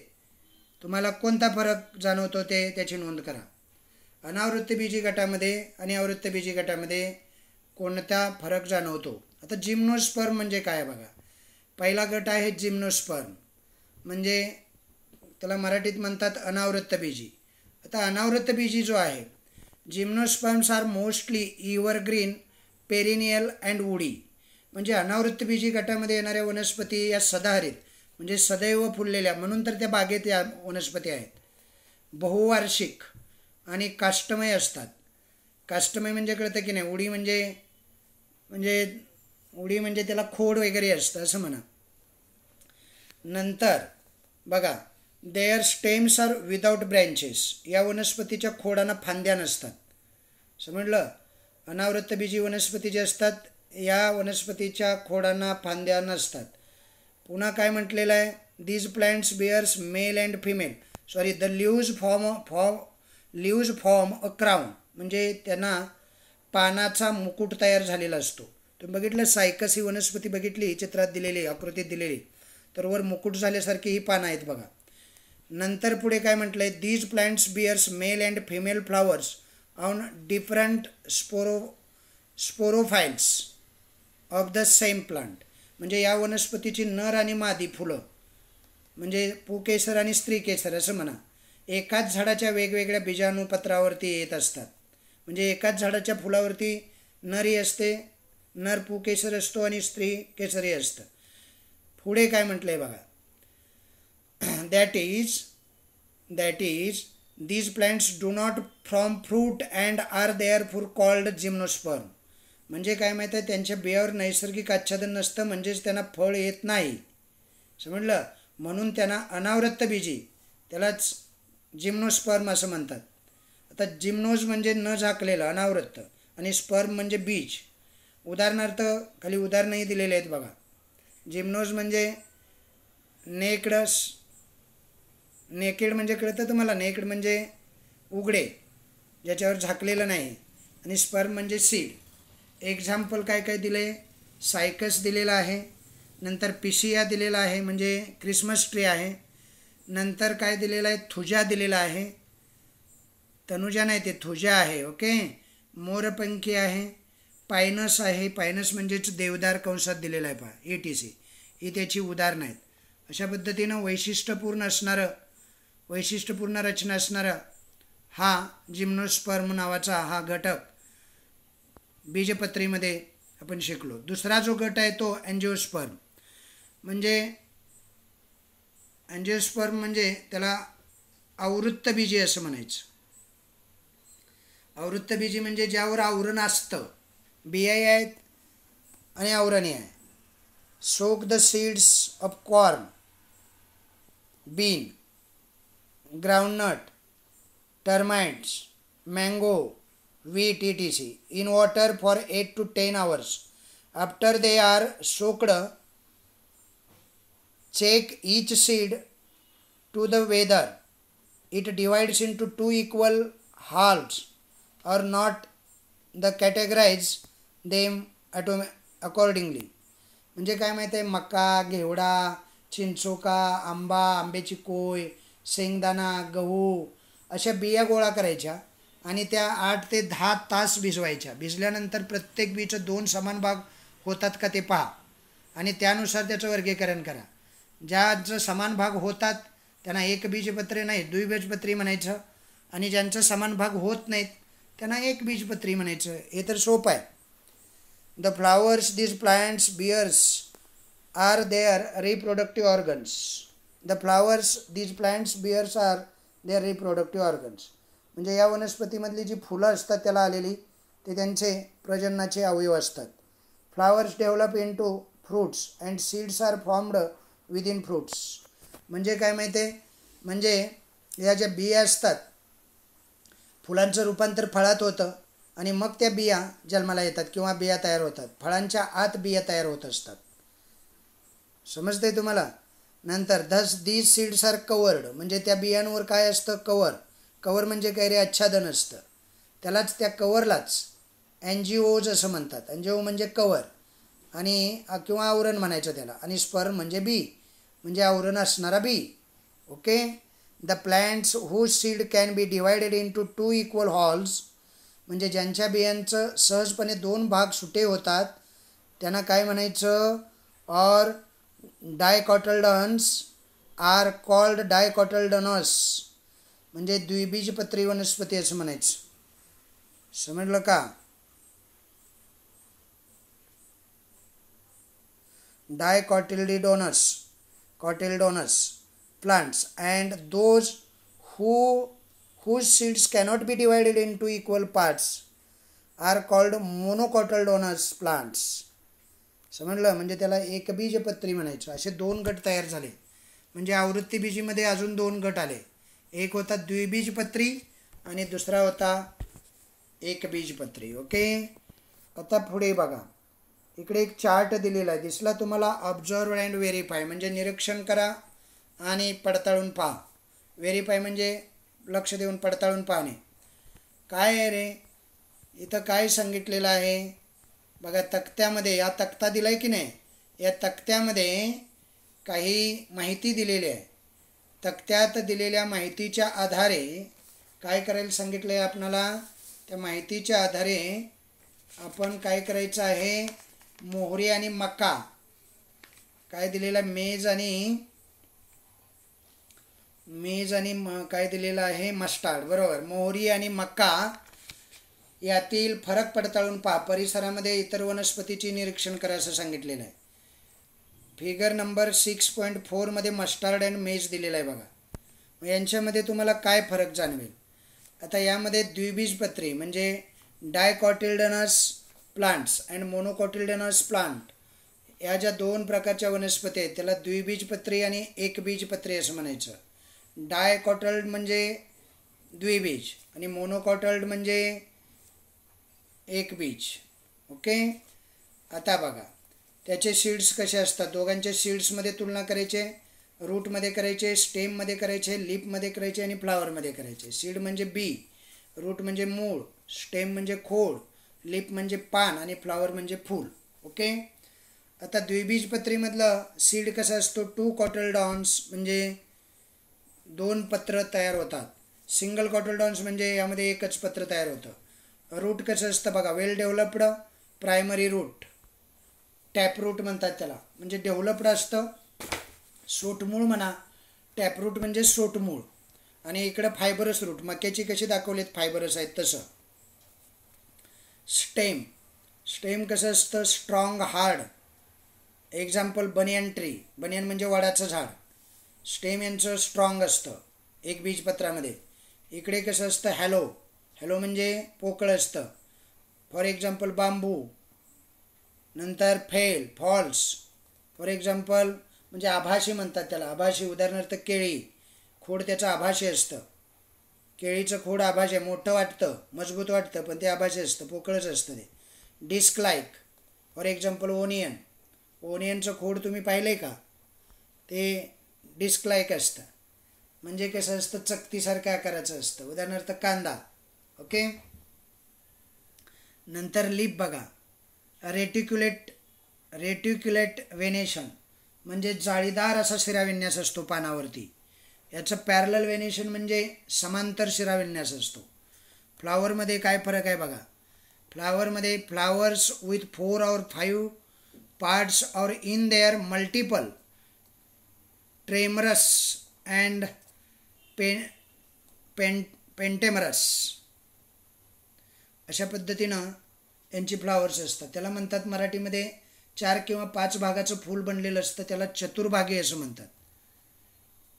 तुम्हाला कोणता फरक जाणवतो ते त्याची नोंद करा अनावृत्त बीजी गटामध्ये आणि आवृत्त बीजी गटामध्ये कोणता फरक जाणवतो आता जिम्नोस्पर्म म्हणजे काय बघा पहिला गट आहे जिम्नोस्पर्म म्हणजे त्याला मराठीत म्हणतात अनावृत्त बीजी आता अनावृत्त बीजी जो आहे gymnosperms are mostly evergreen perennial and woody म्हणजे अनावृत्तबीजी गटामध्ये येणाऱ्या वनस्पती या सदाहरित म्हणजे सदैव फुललेल्या म्हणून तर त्या बागेत या वनस्पती आहेत बहुवार्षिक आणि काष्टमय असतात काष्टमय म्हणजे कळतं की नाही उडी म्हणजे म्हणजे उडी म्हणजे त्याला खोड वगैरे असतं असं म्हणा नंतर बघा their stems are without branches या वनस्पतीच्या खोडांना फांद्या नसतात समजलं अनावृत्तबीजी वनस्पती जे असतात या वनस्पतीच्या खोडांना फांद्या नसतात पुन्हा काय म्हटलेलं आहे these plants bears male and female sorry the leaves form form leaves form a crown म्हणजे त्यांना पानाचा मुकुट तयार झालेला असतो तुम्ही बघितलं सायकस ही वनस्पती बघितली चित्रात दिलेली आकृतीत दिलेली तर वर मुकुट झाल्यासारखी ही पानं आहेत बघा नंतर पुढे काय म्हटलं आहे these plants bears male and female flowers on different स्पोरो sporophylls of the same plant म्हणजे या वनस्पतीची नर आणि मादी फुलं म्हणजे पुकेसर आणि स्त्री केसर असं म्हणा एकाच झाडाच्या वेगवेगळ्या बीजाणूपत्रावरती येत असतात म्हणजे एकाच झाडाच्या फुलावरती नरी असते नर पुकेसर असतो आणि स्त्री केसरी असतं पुढे काय म्हटलं आहे बघा that is that is these plants do not from fruit and are therefore called gymnosperm म्हणजे काय माहिती आहे त्यांच्या बियावर नैसर्गिक आच्छादन नसतं म्हणजेच त्यांना फळ येत नाही समजलं म्हणून त्यांना अनावृत्त बीजी त्यालाच जिम्नोस्पर्म असं म्हणतात आता जिम्नोज म्हणजे न झाकलेलं अनावृत्त आणि स्पर्म म्हणजे बीज उदाहरणार्थ खाली उदाहरणंही दिलेले आहेत बघा जिम्नोज म्हणजे नेकडस नेकेड म्हणजे कळतं तुम्हाला नेकड म्हणजे उघडे ज्याच्यावर झाकलेलं नाही आणि स्पर्म म्हणजे सीड एक्झाम्पल काय काय दिले सायकस दिलेला आहे नंतर पिशिया दिलेला आहे म्हणजे क्रिसमस ट्री आहे नंतर काय दिलेलं आहे थुजा दिलेला आहे तनुजा नाही ते थुजा आहे ओके मोरपंखी आहे पायनस आहे पायनस म्हणजेच देवदार कंसात दिलेला आहे पहा ए टी सी ही त्याची उदाहरणं आहेत अशा पद्धतीनं वैशिष्ट्यपूर्ण असणारं वैशिष्ट्यपूर्ण रचना असणारा हा जिम्नोस्पर्म नावाचा हा घटक बीजपत्रीमध्ये आपण शिकलो दुसरा जो गट आहे तो अँजिओस्पर्म म्हणजे अँजिओस्पर्म म्हणजे त्याला आवृत्त बीजी असं म्हणायचं आवृत्त म्हणजे ज्यावर आवरण असतं बियाई आहेत आणि आवरणी आहे soak the seeds of corn bean groundnut termites mango VTTC in water for 8 to 10 hours. After they are soaked, check each seed to the weather. It divides into two equal halves or not the categorize them accordingly. Accordingly म्हणजे काय माहिती आहे मका घेवडा चिंचोका आंबा आंब्याची कोय शेंगदाणा गहू अशा बिया गोळा करायच्या आणि त्या आठ ते दहा तास भिजवायच्या भिजल्यानंतर प्रत्येक बीच दोन समान भाग होतात का ते पहा आणि त्यानुसार त्याचं वर्गीकरण करा ज्याचं समान भाग होतात त्यांना एक बीजपत्रे नाही द्विबीजपत्री म्हणायचं आणि ज्यांचं समान भाग होत नाहीत त्यांना एक बीजपत्री म्हणायचं हे तर सोपं आहे the flowers these plants bears are their reproductive organs the flowers these plants bears are their reproductive organs म्हणजे या वनस्पतीमधली जी फुलं असतात त्याला आलेली ते त्यांचे प्रजननाचे अवयव असतात flowers develop into fruits and seeds are formed in fruits म्हणजे काय माहिती आहे म्हणजे या ज्या बिया असतात फुलांचं रूपांतर फळात होतं आणि मग त्या बिया जन्माला येतात किंवा बिया तयार होतात फळांच्या आत बिया तयार होत असतात समजते तुम्हाला नंतर thus these seeds are covered म्हणजे त्या बियांवर काय असतं कवर कवर म्हणजे काय रे आच्छादन असतं त्यालाच त्या कवरलाच एन जी ओज असं म्हणतात एन जी ओ म्हणजे कवर आणि किंवा आवरण म्हणायचं त्याला आणि स्पर्म म्हणजे बी म्हणजे आवरण असणारा बी okay the plants who seed can be divided in to two equal halves म्हणजे ज्यांच्या बियांचं सहजपणे दोन भाग सुटे होतात त्यांना काय म्हणायचं और डायकॉटल्डन्स आर कॉल्ड डायकॉटल्डनस म्हणजे द्विबीजपत्री वनस्पती असं म्हणायचं समजलं का dicotyledonous cotyledonous plants and those who who seeds cannot be divided into equal parts are called monocotyledonous plants समजलं म्हणजे त्याला एकबीजपत्री म्हणायचं असे दोन गट तयार झाले म्हणजे आवृत्तीबीजीमध्ये अजून दोन गट आले एक होता द्विबीजपत्री आणि दुसरा होता एक बीजपत्री ओके आता पुढे बघा इकडे एक चार्ट दिलेला आहे दिसला तुम्हाला ऑब्झर्व अँड व्हेरीफाय म्हणजे निरीक्षण करा आणि पडताळून पहा व्हेरीफाय म्हणजे लक्ष देऊन पडताळून पाहणे काय आहे रे इथं काय सांगितलेलं आहे बघा तक्त्यामध्ये या तक्ता दिला आहे की नाही या तक्त्यामध्ये काही माहिती दिलेली आहे तक्त्यात दिलेल्या माहितीच्या आधारे काय करायला सांगितलं आहे आपणाला त्या माहितीच्या आधारे आपण काय करायचं आहे मोहरी आणि मका काय दिलेला मेज आणि मेज आणि म काय दिलेलं आहे मस्टार्ड बरोबर मोहरी आणि मका यातील फरक पडताळून पहा परिसरामध्ये इतर वनस्पतीची निरीक्षण करायचं सांगितलेलं आहे फिगर नंबर सिक्स पॉईंट फोरमध्ये मस्टार्ड अँड मेज दिलेला आहे बघा यांच्यामध्ये तुम्हाला काय फरक जाणवेल आता यामध्ये द्विबीजपत्री म्हणजे dicotyledonous plants and monocotyledonous plant या ज्या दोन प्रकारच्या वनस्पती आहेत त्याला द्विबीजपत्री आणि एकबीजपत्री असं म्हणायचं डायकॉटल्ड म्हणजे द्विबीज आणि मोनोकॉटल्ड म्हणजे एक बीज ओके आता बघा त्याचे सीड्स कसे असतात दोघांच्या सीड्समध्ये तुलना करायचे रूटमध्ये करायचे स्टेममध्ये करायचे लिपमध्ये करायचे आणि फ्लावरमध्ये करायचे सीड म्हणजे बी रूट म्हणजे मूळ स्टेम म्हणजे खोड लिप म्हणजे पान आणि फ्लावर म्हणजे फूल ओके आता द्विबीजपत्रीमधलं सीड कसं असतो टू डॉन्स म्हणजे दोन पत्र तयार होतात सिंगल डॉन्स म्हणजे यामध्ये एकच पत्र तयार होतं रूट कसं असतं बघा well developed primary root taproot म्हणतात त्याला म्हणजे डेव्हलप्ड असतं सोटमूळ म्हणा टॅपरूट म्हणजे सोटमूळ आणि इकडं फायबरस रूट मक्याची कशी दाखवलीत फायबरस आहेत तसं स्टेम स्टेम कसं असतं strong hard example banyan tree banyan म्हणजे वडाचं झाड स्टेम यांचं स्ट्रॉंग असतं एक बीजपत्रामध्ये इकडे कसं असतं हॅलो हॅलो म्हणजे पोकळ असतं फॉर एक्झाम्पल बांबू नंतर फेल फॉल्स फॉर एक्झाम्पल म्हणजे आभाशी म्हणतात त्याला आभाशी उदाहरणार्थ केळी खोड त्याचं आभाशी असतं केळीचं खोड आभाशी मोठं वाटतं मजबूत वाटतं पण ते आभाशी असतं पोकळच असतं ते डिस्कलाईक फॉर एक्झाम्पल ओनियन ओनियनचं खोड तुम्ही पाहिलं आहे का ते डिस्कलाईक असतं म्हणजे कसं असतं चकतीसारखं आकाराचं असतं उदाहरणार्थ कांदा ओके नंतर लिप बघा रेटिक्युलेट रेटिक्युलेट वेनेशन म्हणजे जाळीदार असा शिराविन्यास असतो पानावरती याचं पॅरल वेनेशन म्हणजे समांतर शिराविन्यास असतो फ्लावरमध्ये काय फरक आहे बघा फ्लावरमध्ये flowers with four or five parts or in their multiple tetramerous and पे पेन पेंटेमरस अशा पद्धतीनं यांची फ्लावर्स असतात त्याला म्हणतात मराठीमध्ये चार किंवा पाच भागाचं फूल बनलेलं असतं त्याला चतुर्भागी असं म्हणतात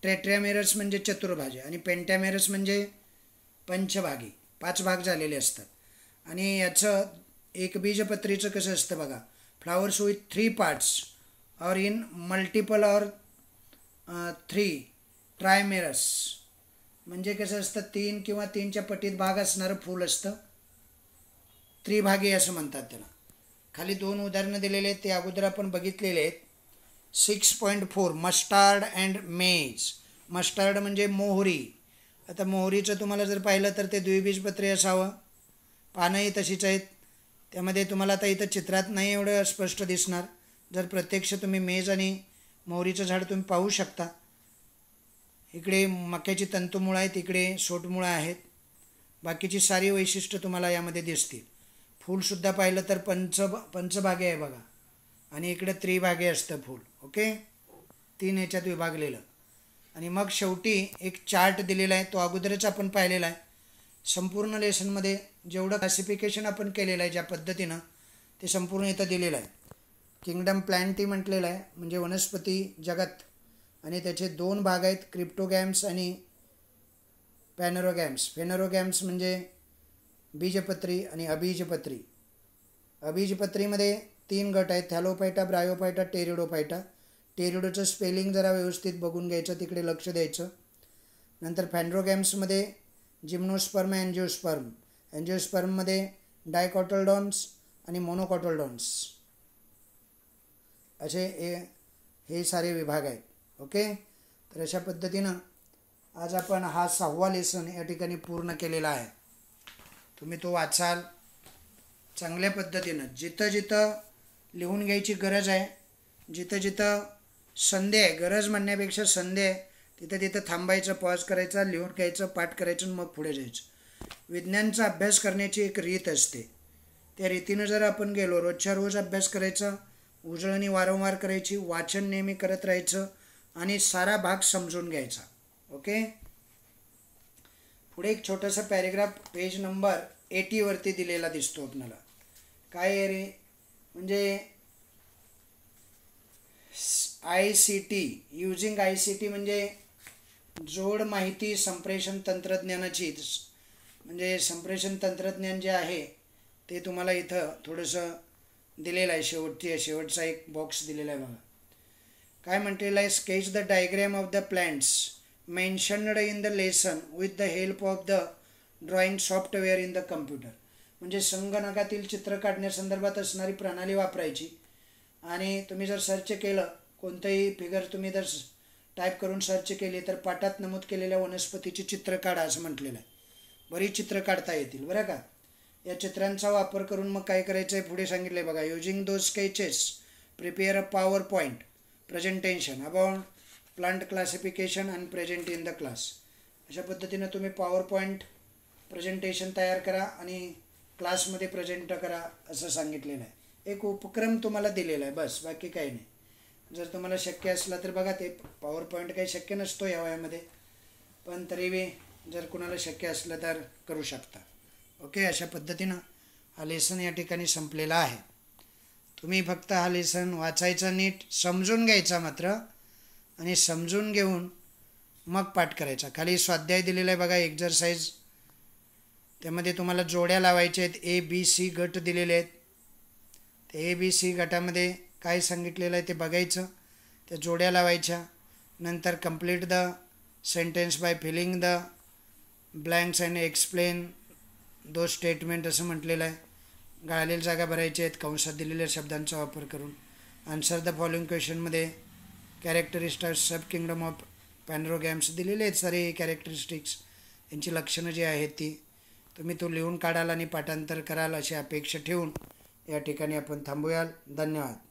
ट्रेट्रॅमेरस म्हणजे चतुर्भागी आणि पेंटॅमेरस म्हणजे पंचभागी पाच भाग झालेले असतात आणि याचं एक बीजपत्रीचं कसं असतं बघा flowers with three parts or in multiple or three trimerous म्हणजे कसं असतं तीन किंवा तीनच्या पटीत भाग असणारं फूल असतं त्रिभागी असं म्हणतात त्याला खाली दोन उदाहरणं दिलेले आहेत ते अगोदर आपण बघितलेले आहेत six point four mustard and maize mustard म्हणजे मोहरी आता मोहरीचं तुम्हाला जर पाहिलं तर ते द्विबीजपत्रे असावं पानंही तशीच आहेत त्यामध्ये तुम्हाला आता इथं चित्रात नाही एवढं स्पष्ट दिसणार जर प्रत्यक्ष तुम्ही मेज आणि मोहरीचं झाड तुम्ही पाहू शकता इकडे मक्याची तंतुमुळं आहेत इकडे सोटमुळं आहेत बाकीची सारी वैशिष्ट्य तुम्हाला यामध्ये दिसतील फूलसुद्धा पाहिलं तर पंच पंचभागे आहे बघा आणि इकडं त्रिभागे असतं फूल ओके तीन ह्याच्यात विभागलेलं आणि मग शेवटी एक चार्ट दिलेला आहे तो अगोदरच आपण पाहिलेला आहे संपूर्ण लेसनमध्ये जेवढं क्लासिफिकेशन आपण केलेलं आहे ज्या पद्धतीनं ते संपूर्ण इथं दिलेलं आहे किंगडम प्लॅन्टी म्हटलेलं आहे म्हणजे वनस्पती जगत आणि त्याचे दोन भाग आहेत क्रिप्टोगॅम्स आणि पॅनरोगॅम्स फेनरोगॅम्स म्हणजे बीजपत्री आणि अबीजपत्री अबीजपत्रीमध्ये तीन गट आहेत थॅलोपायटा ब्रायोपायटा टेरिडोपायटा टेरिडोचं स्पेलिंग जरा व्यवस्थित बघून घ्यायचं तिकडे लक्ष द्यायचं नंतर फॅन्ड्रोगॅम्समध्ये जिम्नोस्पर्म अँजिओस्पर्म अँजिओस्पर्ममध्ये डायकॉटलडॉन्स आणि मोनोकॉटलडॉन्स असे हे हे सारे विभाग आहेत ओके तर अशा पद्धतीनं आज आपण हा सहावा लेसन या ठिकाणी पूर्ण केलेला आहे तुम्ही तो वाचाल चांगल्या पद्धतीनं जिथं जिथं लिहून घ्यायची गरज आहे जिथं जिथं संधी आहे गरज म्हणण्यापेक्षा संधी आहे तिथं तिथं थांबायचं पॉज करायचा लिहून घ्यायचं पाठ करायचं आणि मग पुढे जायचं विज्ञानचा अभ्यास करण्याची एक रीत असते त्या रीतीनं जर आपण गेलो रोजच्या रोज अभ्यास करायचा उजळणी वारंवार करायची वाचन नेहमी करत राहायचं आणि सारा भाग समजून घ्यायचा ओके पुढे एक छोटासा पॅरेग्राफ पेज नंबर एटीवरती दिलेला दिसतो आपल्याला काय आहे रे म्हणजे I C T using I C T म्हणजे जोड माहिती संप्रेषण तंत्रज्ञानाची म्हणजे संप्रेषण तंत्रज्ञान जे आहे ते तुम्हाला इथं थोडंसं दिलेलं आहे शेवटची शेवटचा एक बॉक्स दिलेला आहे बघा काय म्हटलेलं आहे sketch the diagram of the plants mentioned in the lesson with the help of the drawing software in the computer म्हणजे संगणकातील चित्र काढण्यासंदर्भात असणारी प्रणाली वापरायची आणि तुम्ही जर सर्च केलं कोणतंही फिगर तुम्ही जर टाईप करून सर्च केली तर पाठात नमूद केलेल्या वनस्पतीची चित्र काढा असं म्हटलेलं आहे बरी चित्र काढता येतील बरं का या चित्रांचा वापर करून मग काय करायचं आहे पुढे सांगितलं आहे बघा using those sketches prepare a PowerPoint presentation about plant classification and present in the class अशा पद्धतीनं तुम्ही पॉवर पॉईंट प्रेझेंटेशन तयार करा आणि क्लासमध्ये प्रेझेंट करा असं सांगितलेलं आहे एक उपक्रम तुम्हाला दिलेला आहे बस बाकी काही नाही जर तुम्हाला शक्य असला तर बघा ते पॉवर पॉईंट काही शक्य नसतो या वयामध्ये पण तरी जर कुणाला शक्य असलं तर करू शकता ओके अशा पद्धतीनं हा लेसन या ठिकाणी संपलेला आहे तुम्ही फक्त हा लेसन वाचायचा नीट समजून घ्यायचा मात्र आणि समजून घेऊन मग पाठ करायचा खाली स्वाध्याय दिलेला आहे बघा एक्झरसाईज त्यामध्ये तुम्हाला जोड्या लावायच्या आहेत ए बी सी गट दिलेले आहेत ते ए बी सी गटामध्ये काय सांगितलेलं आहे ते बघायचं त्या जोड्या लावायच्या नंतर complete the sentence by filling the blanks and explain those statement असं म्हटलेलं आहे गाळलेल्या जागा भरायच्या आहेत कंसात दिलेल्या शब्दांचा वापर करून आन्सर द फॉलोईंग क्वेश्चनमध्ये characteristics sub kingdom of phanerogams दिलेले आहेत सारे कॅरेक्टरिस्टिक्स यांची लक्षणं जी आहेत ती तुम्ही तो लिहून काढाल आणि पाठांतर कराल अशी अपेक्षा ठेवून या ठिकाणी आपण थांबूयाल धन्यवाद